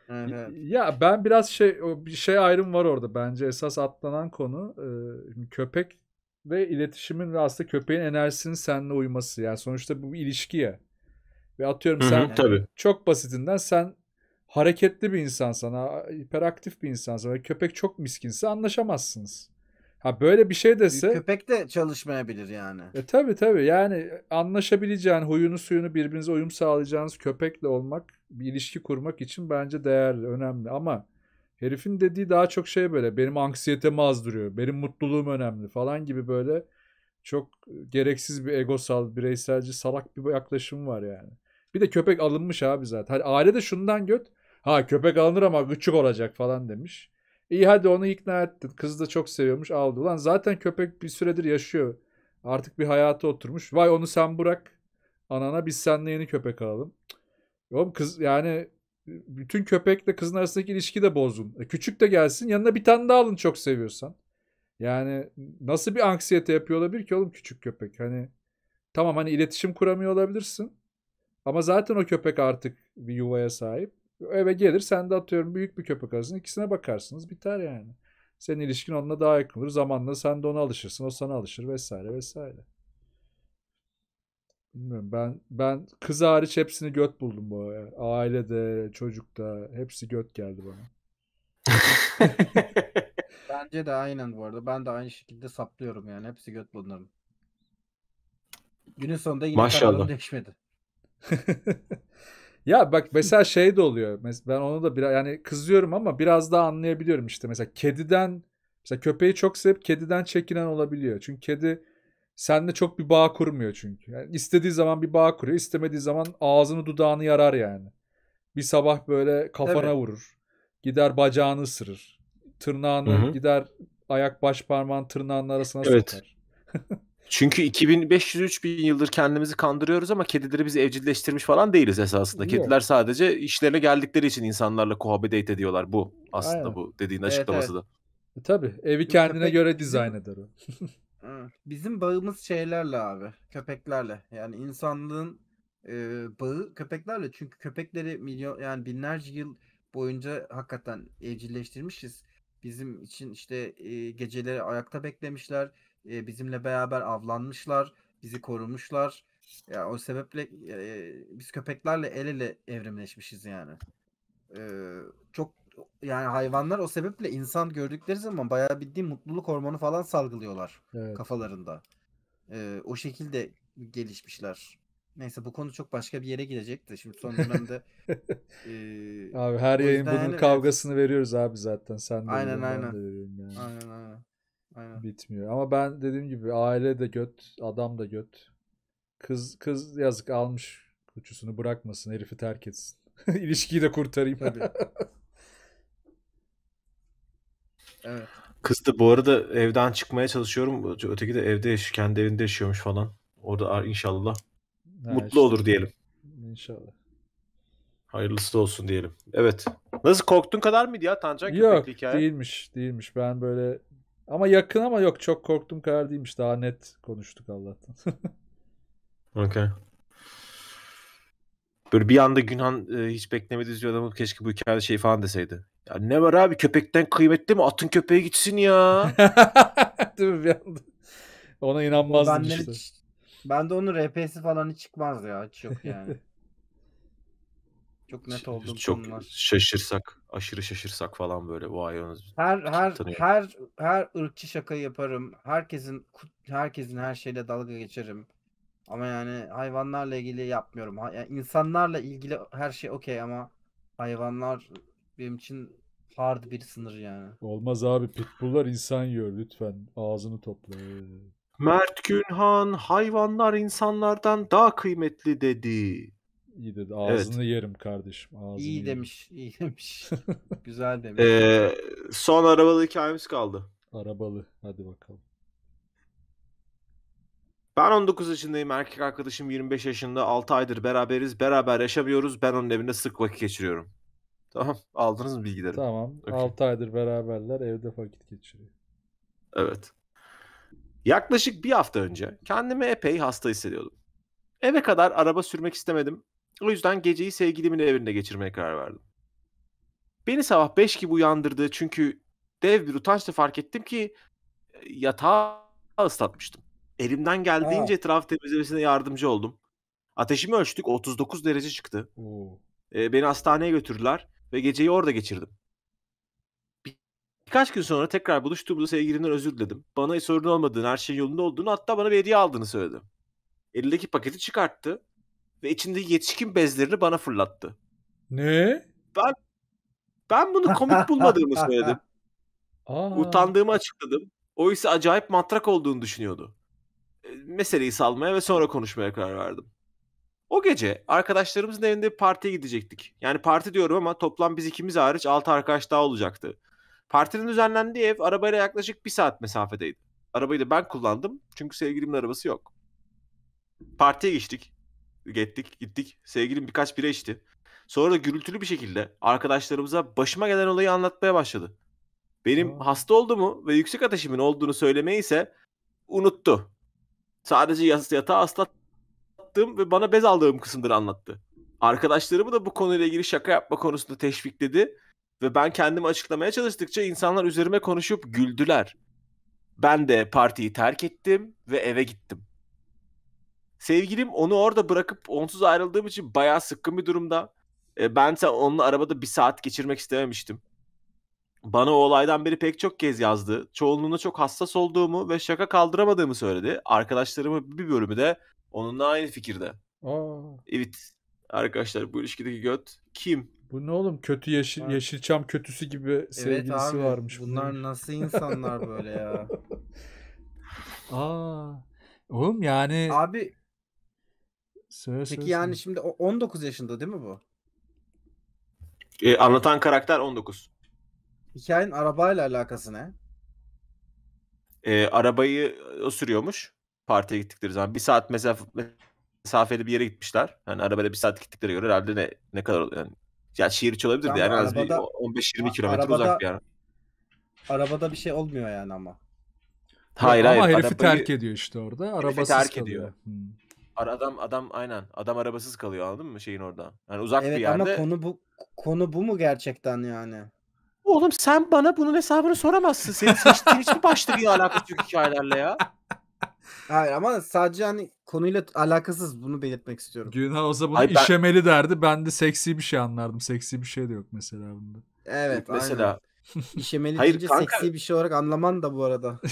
Evet. Ya ben biraz şey bir şey ayrım var orada bence esas atlanan konu e, köpek ve iletişimin ve aslında köpeğin enerjisinin seninle uyması yani sonuçta bu bir ilişki ya. Ve atıyorum Hı-hı, sen tabii. çok basitinden sen hareketli bir insansan, hiperaktif bir insansan ve köpek çok miskinse anlaşamazsınız. Ha böyle bir şey dese... Köpek de çalışmayabilir yani. E tabi tabi yani e, anlaşabileceğin, huyunu suyunu birbirinize uyum sağlayacağınız köpekle olmak, bir ilişki kurmak için bence değerli, önemli ama herifin dediği daha çok şey böyle benim anksiyetemi azdırıyor, benim mutluluğum önemli falan gibi böyle çok e, gereksiz bir egosal, bireyselci, salak bir yaklaşım var yani. Bir de köpek alınmış abi zaten. Hani aile de şundan göt. Ha köpek alınır ama küçük olacak falan demiş. İyi hadi onu ikna ettin. Kızı da çok seviyormuş aldı. Ulan zaten köpek bir süredir yaşıyor. Artık bir hayata oturmuş. Vay onu sen bırak. Anana biz seninle yeni köpek alalım. Oğlum kız yani bütün köpekle kızın arasındaki ilişki de bozun. E, küçük de gelsin yanına bir tane daha alın çok seviyorsan. Yani nasıl bir anksiyete yapıyor olabilir ki oğlum küçük köpek? Hani tamam hani iletişim kuramıyor olabilirsin. Ama zaten o köpek artık bir yuvaya sahip. Eve gelir sen de atıyorum büyük bir köpek arasın. ikisine bakarsınız biter yani. Senin ilişkin onunla daha yakın olur. Zamanla sen de ona alışırsın. O sana alışır vesaire vesaire. Bilmiyorum ben ben kız hariç hepsini göt buldum bu ara. ailede, çocukta hepsi göt geldi bana. Bence de aynen bu arada. Ben de aynı şekilde saplıyorum yani. Hepsi göt bunların. Günün sonunda yine Maşallah. kararım değişmedi. ya bak mesela şey de oluyor. Ben onu da biraz yani kızıyorum ama biraz daha anlayabiliyorum işte. Mesela kediden mesela köpeği çok sevip kediden çekinen olabiliyor. Çünkü kedi seninle çok bir bağ kurmuyor çünkü. Yani istediği zaman bir bağ kuruyor. istemediği zaman ağzını dudağını yarar yani. Bir sabah böyle kafana evet. vurur. Gider bacağını ısırır. Tırnağını Hı-hı. gider ayak baş parmağın tırnağının arasına evet. sokar. Çünkü 2500-3000 yıldır kendimizi kandırıyoruz ama kedileri bizi evcilleştirmiş falan değiliz esasında. Yok. Kediler sadece işlerine geldikleri için insanlarla cohabitate ediyorlar. Bu aslında Aynen. bu dediğin açıklaması evet. da. E, tabii evi kendine Köpek... göre dizayn eder o. Bizim bağımız şeylerle abi. Köpeklerle. Yani insanlığın e, bağı köpeklerle. Çünkü köpekleri milyon yani binlerce yıl boyunca hakikaten evcilleştirmişiz. Bizim için işte e, geceleri ayakta beklemişler e, bizimle beraber avlanmışlar, bizi korumuşlar. Ya o sebeple e, e, biz köpeklerle el ele evrimleşmişiz yani. E, çok yani hayvanlar o sebeple insan gördükleri zaman bayağı bildiğin mutluluk hormonu falan salgılıyorlar evet. kafalarında. E, o şekilde gelişmişler. Neyse bu konu çok başka bir yere gidecekti. Şimdi son dönemde e, abi her yayın bunun yani, kavgasını veriyoruz abi zaten. Sen de aynen aynen. De yani. Aynen aynen. Aynen. Bitmiyor. Ama ben dediğim gibi aile de göt, adam da göt. Kız kız yazık almış kuçusunu bırakmasın, herifi terk etsin. İlişkiyi de kurtarayım hadi evet. Kız da bu arada evden çıkmaya çalışıyorum. Öteki de evde yaşıyor, kendi evinde yaşıyormuş falan. Orada inşallah ha, mutlu işte. olur diyelim. İnşallah. Hayırlısı da olsun diyelim. Evet. Nasıl korktun kadar mıydı ya Tancan Yok, hikaye? değilmiş. Değilmiş. Ben böyle ama yakın ama yok çok korktum kadar değilmiş. Daha net konuştuk Allah'tan. Okay. Böyle bir anda Günhan e, hiç beklemedi diyor adamı keşke bu hikayede şey falan deseydi. Ya ne var abi köpekten kıymetli mi? Atın köpeğe gitsin ya. Değil mi bir anda? Ona inanmazdım işte. Hiç, ben de onun RP'si falan hiç çıkmaz ya. Hiç yok yani. Çok net olduğum çok konular. şaşırsak, aşırı şaşırsak falan böyle vay onu Her her tanıyor. her her ırkçı şakayı yaparım. Herkesin herkesin her şeyle dalga geçerim. Ama yani hayvanlarla ilgili yapmıyorum. Yani insanlarla ilgili her şey okey ama hayvanlar benim için hard bir sınır yani. Olmaz abi pitbulllar insan yiyor lütfen ağzını topla. Mert Günhan hayvanlar insanlardan daha kıymetli dedi. İyi dedi. Ağzını evet. yerim kardeşim. Ağzını iyi yerim. demiş. iyi demiş. Güzel demiş. Ee, son arabalı hikayemiz kaldı. Arabalı. Hadi bakalım. Ben 19 yaşındayım. Erkek arkadaşım 25 yaşında. 6 aydır beraberiz. Beraber yaşamıyoruz. Ben onun evinde sık vakit geçiriyorum. Tamam. Aldınız mı bilgileri? Tamam. Okay. 6 aydır beraberler. Evde vakit geçiriyor. Evet. Yaklaşık bir hafta önce kendimi epey hasta hissediyordum. Eve kadar araba sürmek istemedim o yüzden geceyi sevgilimin evinde geçirmeye karar verdim. Beni sabah 5 gibi uyandırdı çünkü dev bir utançla fark ettim ki e, yatağı ıslatmıştım. Elimden geldiğince ha. etraf temizlemesine yardımcı oldum. Ateşimi ölçtük 39 derece çıktı. Oo. E, beni hastaneye götürdüler ve geceyi orada geçirdim. birkaç gün sonra tekrar buluştuğumda sevgilimden özür diledim. Bana sorun olmadığını, her şeyin yolunda olduğunu hatta bana bir hediye aldığını söyledi. Elindeki paketi çıkarttı ve içinde yetişkin bezlerini bana fırlattı. Ne? Ben ben bunu komik bulmadığımı söyledim. Aa. Utandığımı açıkladım. O ise acayip matrak olduğunu düşünüyordu. E, meseleyi salmaya ve sonra konuşmaya karar verdim. O gece arkadaşlarımızın evinde bir partiye gidecektik. Yani parti diyorum ama toplam biz ikimiz hariç 6 arkadaş daha olacaktı. Partinin düzenlendiği ev arabayla yaklaşık bir saat mesafedeydi. Arabayı da ben kullandım çünkü sevgilimin arabası yok. Partiye geçtik gittik, gittik. Sevgilim birkaç bira içti. Sonra da gürültülü bir şekilde arkadaşlarımıza başıma gelen olayı anlatmaya başladı. Benim Aa. hasta olduğumu ve yüksek ateşimin olduğunu söylemeyi ise unuttu. Sadece yatağa aslattığım ve bana bez aldığım kısımları anlattı. Arkadaşlarımı da bu konuyla ilgili şaka yapma konusunda teşvikledi ve ben kendimi açıklamaya çalıştıkça insanlar üzerime konuşup güldüler. Ben de partiyi terk ettim ve eve gittim. Sevgilim onu orada bırakıp onsuz ayrıldığım için bayağı sıkkın bir durumda. E, ben onunla arabada bir saat geçirmek istememiştim. Bana o olaydan beri pek çok kez yazdı. Çoğunluğuna çok hassas olduğumu ve şaka kaldıramadığımı söyledi. Arkadaşlarımın bir bölümü de onunla aynı fikirde. Aa. Evet. Arkadaşlar bu ilişkideki göt kim? Bu ne oğlum? Kötü yeşil ha. Yeşilçam kötüsü gibi sevgilisi evet abi, varmış. Bunlar bunun. nasıl insanlar böyle ya? Aa. Oğlum yani Abi Söyle, Peki söyle, yani şimdi 19 yaşında değil mi bu? E, anlatan karakter 19. Hikayenin arabayla alakası ne? E, arabayı o e, sürüyormuş partiye gittikleri zaman. Bir saat mesaf mesafeli bir yere gitmişler. Yani arabada bir saat gittikleri göre herhalde ne, ne kadar Yani, ya şehir içi olabilir de yani az bir 15-20 kilometre uzak bir yer. Arabada bir şey olmuyor yani ama. Hayır ama hayır. Ama herifi arabayı, terk ediyor işte orada. Arabasız terk kalıyor. ediyor. Hmm. Ar- adam adam aynen. Adam arabasız kalıyor anladın mı şeyin orada. Yani uzak bir yerde. Evet ama konu bu konu bu mu gerçekten yani? Oğlum sen bana bunun hesabını soramazsın. Senin seçtiğin hiçbir başlıkla alakası yok hikayelerle ya. Hayır ama sadece hani konuyla alakasız bunu belirtmek istiyorum. Günhan olsa bunu Hayır, ben- işemeli derdi. Ben de seksi bir şey anlardım. Seksi bir şey de yok mesela bunda. Evet Mesela aynen. İşemeli Hayır, deyince kanka- seksi bir şey olarak anlaman da bu arada.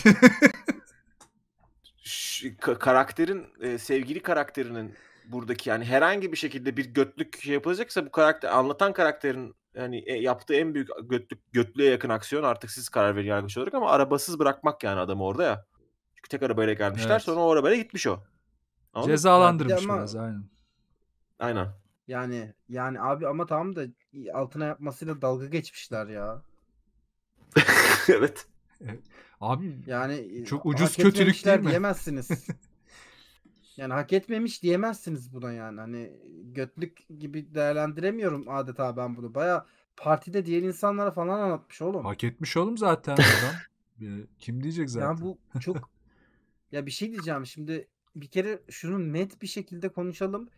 karakterin e, sevgili karakterinin buradaki yani herhangi bir şekilde bir götlük şey yapılacaksa bu karakter anlatan karakterin yani e, yaptığı en büyük götlük götlüğe yakın aksiyon artık siz karar verin yargıç olarak ama arabasız bırakmak yani adamı orada ya. Çünkü tek arabayla gelmişler evet. sonra o arabayla gitmiş o. Anladın Cezalandırmış ama... biraz aynen. Aynen. Yani yani abi ama tamam da altına yapmasıyla dalga geçmişler ya. evet. Abi yani e, çok ucuz kötülük değil mi? Diyemezsiniz. yani hak etmemiş diyemezsiniz buna yani. Hani götlük gibi değerlendiremiyorum adeta ben bunu. Baya partide diğer insanlara falan anlatmış oğlum. Hak etmiş oğlum zaten adam. Kim diyecek zaten? Yani bu çok ya bir şey diyeceğim şimdi bir kere şunu net bir şekilde konuşalım.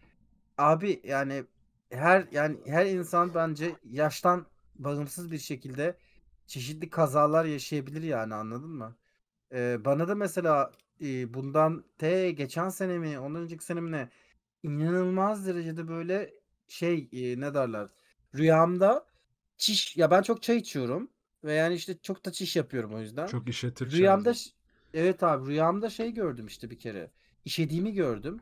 Abi yani her yani her insan bence yaştan bağımsız bir şekilde çeşitli kazalar yaşayabilir yani anladın mı? Ee, bana da mesela e, bundan te geçen sene mi ondan önceki sene mi ne inanılmaz derecede böyle şey e, ne derler rüyamda çiş ya ben çok çay içiyorum ve yani işte çok da çiş yapıyorum o yüzden. Çok işletir. Rüyamda çaydı. evet abi rüyamda şey gördüm işte bir kere. işediğimi gördüm.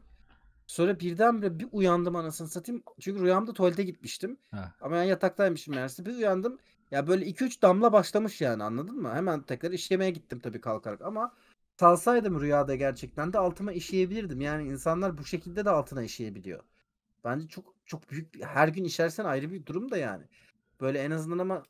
Sonra birdenbire bir uyandım anasını satayım. Çünkü rüyamda tuvalete gitmiştim. Ha. Ama yani yataktaymışım meğerse. Bir uyandım ya böyle 2-3 damla başlamış yani anladın mı? Hemen tekrar işlemeye gittim tabii kalkarak ama salsaydım rüyada gerçekten de altıma işleyebilirdim Yani insanlar bu şekilde de altına işleyebiliyor. Bence çok çok büyük her gün işersen ayrı bir durum da yani. Böyle en azından ama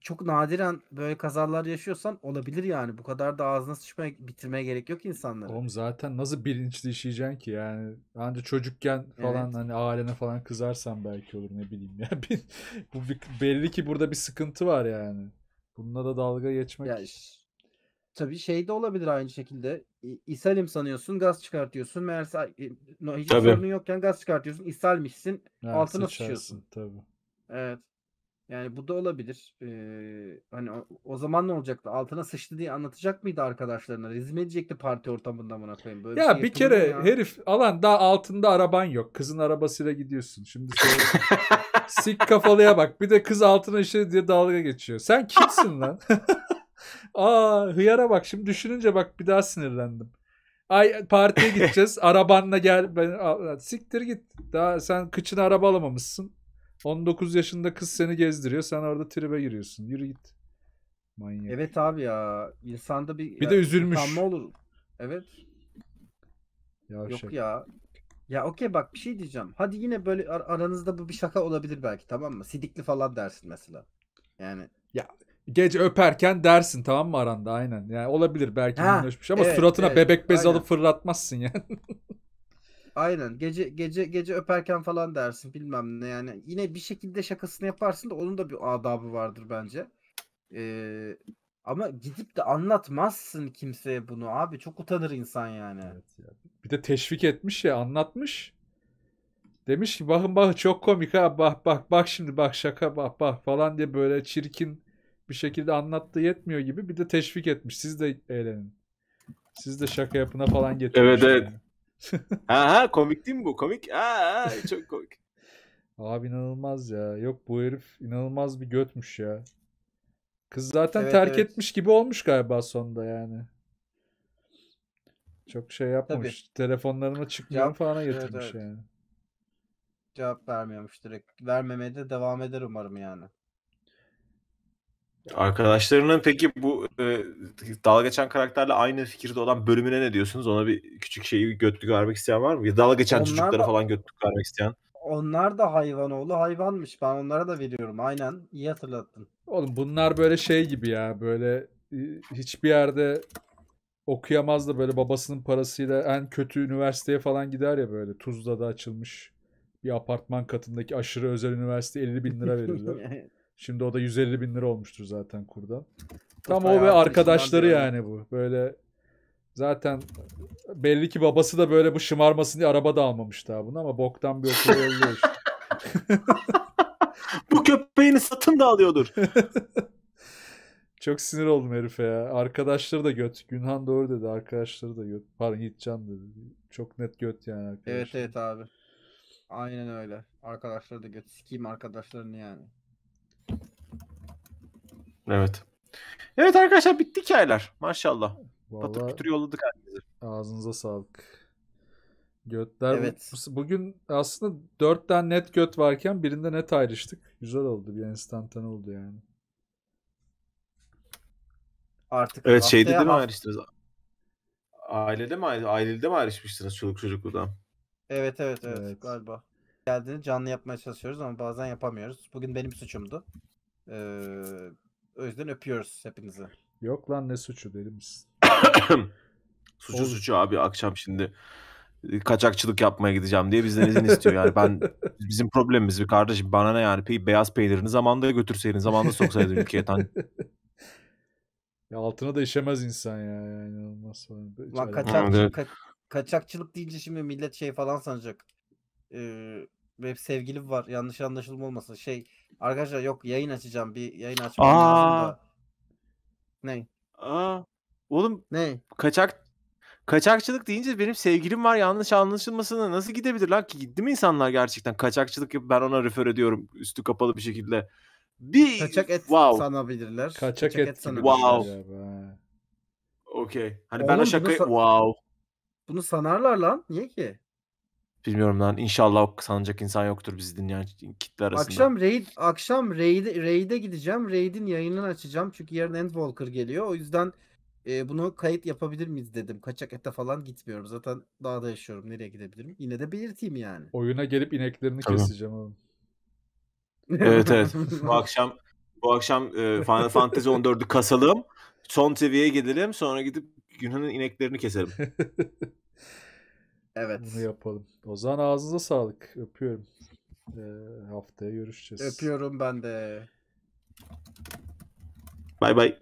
çok nadiren böyle kazalar yaşıyorsan olabilir yani. Bu kadar da ağzına sıçmaya bitirmeye gerek yok insanlara. Oğlum zaten nasıl bilinçli işleyeceksin ki yani. Anca çocukken falan evet. hani ailene falan kızarsan belki olur ne bileyim ya. Bu belli ki burada bir sıkıntı var yani. Bununla da dalga geçmek. Ya, tabii şey de olabilir aynı şekilde. İshalim sanıyorsun gaz çıkartıyorsun. Meğerse e, hiç tabii. sorunun yokken gaz çıkartıyorsun. İshalmişsin. Meğerse altına sıçıyorsun. Tabii. Evet. Yani bu da olabilir. Ee, hani o, o zaman ne olacaktı? Altına sıçtı diye anlatacak mıydı arkadaşlarına? Rezil edecekti parti ortamında bana koyayım. Böyle ya şey bir kere ya. herif alan daha altında araban yok. Kızın arabasıyla gidiyorsun. Şimdi şey, sik kafalıya bak. Bir de kız altına işte diye dalga geçiyor. Sen kimsin lan? Aa hıyara bak. Şimdi düşününce bak bir daha sinirlendim. Ay partiye gideceğiz. Arabanla gel. Ben, siktir git. Daha sen kıçına araba alamamışsın 19 yaşında kız seni gezdiriyor. Sen orada tribe giriyorsun. Yürü git. Manyak. Evet abi ya. insanda bir Bir de üzülmüş. utanma olur. Evet. Yavşak. Yok şey- ya. Ya okey bak bir şey diyeceğim. Hadi yine böyle ar- aranızda bu bir şaka olabilir belki tamam mı? Sidikli falan dersin mesela. Yani Ya Gece öperken dersin tamam mı aranda aynen. Yani olabilir belki Ha, ama evet, suratına evet, bebek bezi alıp fırlatmazsın yani. aynen gece gece gece öperken falan dersin bilmem ne yani. Yine bir şekilde şakasını yaparsın da onun da bir adabı vardır bence. Ee, ama gidip de anlatmazsın kimseye bunu abi. Çok utanır insan yani. Evet ya. Bir de teşvik etmiş ya anlatmış. Demiş ki bakın bakın çok komik ha bak bak bak şimdi bak şaka bak bak falan diye böyle çirkin bir şekilde anlattı yetmiyor gibi bir de teşvik etmiş. Siz de eğlenin. Siz de şaka yapına falan getirin. Evet evet. ha ha komik değil mi bu? Komik. Aa, çok komik. Abi inanılmaz ya. Yok bu herif inanılmaz bir götmüş ya. Kız zaten evet, terk evet. etmiş gibi olmuş galiba sonunda yani. Çok şey yapmamış. Tabii. Telefonlarına çıkmıyor falan getirmiş evet, evet. yani. Cevap vermiyormuş direkt. Vermemeye de devam eder umarım yani. Arkadaşlarının peki bu e, dalga geçen karakterle aynı fikirde olan bölümüne ne diyorsunuz? Ona bir küçük şeyi götlük vermek isteyen var mı? Ya dalga geçen onlar çocuklara da, falan götlük vermek isteyen. Onlar da hayvan oğlu hayvanmış. Ben onlara da veriyorum. Aynen. İyi hatırlattın. Oğlum bunlar böyle şey gibi ya. Böyle e, hiçbir yerde okuyamaz da böyle babasının parasıyla en kötü üniversiteye falan gider ya böyle. Tuzla'da açılmış bir apartman katındaki aşırı özel üniversite 50 bin lira verirler. Şimdi o da 150 bin lira olmuştur zaten kurda. Tam Bayağı o ve arkadaşları yani. bu. Böyle zaten belli ki babası da böyle bu şımarmasın diye araba da almamış daha bunu ama boktan bir okula oluyor. işte. bu köpeğini satın da alıyordur. Çok sinir oldum herife ya. Arkadaşları da göt. Günhan doğru dedi. Arkadaşları da göt. Pardon Yiğitcan dedi. Çok net göt yani arkadaşlar. Evet evet abi. Aynen öyle. Arkadaşları da göt. Sikiyim arkadaşlarını yani. Evet. Evet arkadaşlar bitti hikayeler. Maşallah. Vallahi... Patır kütür yolladık herkese. Ağzınıza sağlık. Götler evet. bugün aslında dört tane net göt varken birinde net ayrıştık. Güzel oldu. Bir enstantane oldu yani. Artık evet şeyde de mi ayrıştınız? Ailede mi ailede mi ayrışmıştınız çocuk çocukludan? Evet, evet evet evet galiba. Geldiğini canlı yapmaya çalışıyoruz ama bazen yapamıyoruz. Bugün benim suçumdu. Ee, o yüzden öpüyoruz hepinizi. Yok lan ne suçu deli suçu Oğlum. suçu abi akşam şimdi e, kaçakçılık yapmaya gideceğim diye bizden izin istiyor. Yani ben bizim problemimiz bir kardeşim bana ne yani pe beyaz peynirini zamanında götürseydin zamanında soksaydın ülkeye tan. Ya altına da işemez insan ya. Yani olmaz falan. Lan kaçakçılık, evet. ka- kaçakçılık deyince şimdi millet şey falan sanacak. Ee, benim sevgilim var. Yanlış anlaşılma olmasın. Şey arkadaşlar yok yayın açacağım. Bir yayın açmam Aa. lazım da. Ne? Aa. Oğlum Ne? kaçak kaçakçılık deyince benim sevgilim var yanlış anlaşılmasına nasıl gidebilir lan ki gitti mi insanlar gerçekten kaçakçılık yapıp ben ona refer ediyorum üstü kapalı bir şekilde. Bir Kaçak et wow. sanabilirler. Kaçak, et gibi şey sanabilirler. Wow. Okey. Hani ben o Oğlum şakayı sa- wow. Bunu sanarlar lan. Niye ki? Bilmiyorum lan. İnşallah sanacak insan yoktur bizi dinleyen kitler arasında. Akşam raid akşam raid raid'e gideceğim. Raid'in yayınını açacağım. Çünkü yarın Endwalker geliyor. O yüzden e, bunu kayıt yapabilir miyiz dedim. Kaçak ete falan gitmiyorum. Zaten dağda yaşıyorum. Nereye gidebilirim? Yine de belirteyim yani. Oyuna gelip ineklerini Tabii. keseceğim oğlum. evet evet. Bu akşam bu akşam e, Final Fantasy 14'ü kasalım. Son seviyeye gidelim. Sonra gidip Yunan'ın ineklerini keselim. Evet. Bunu yapalım. O zaman ağzınıza sağlık. Öpüyorum. Ee, haftaya görüşeceğiz. Öpüyorum ben de. Bay bay.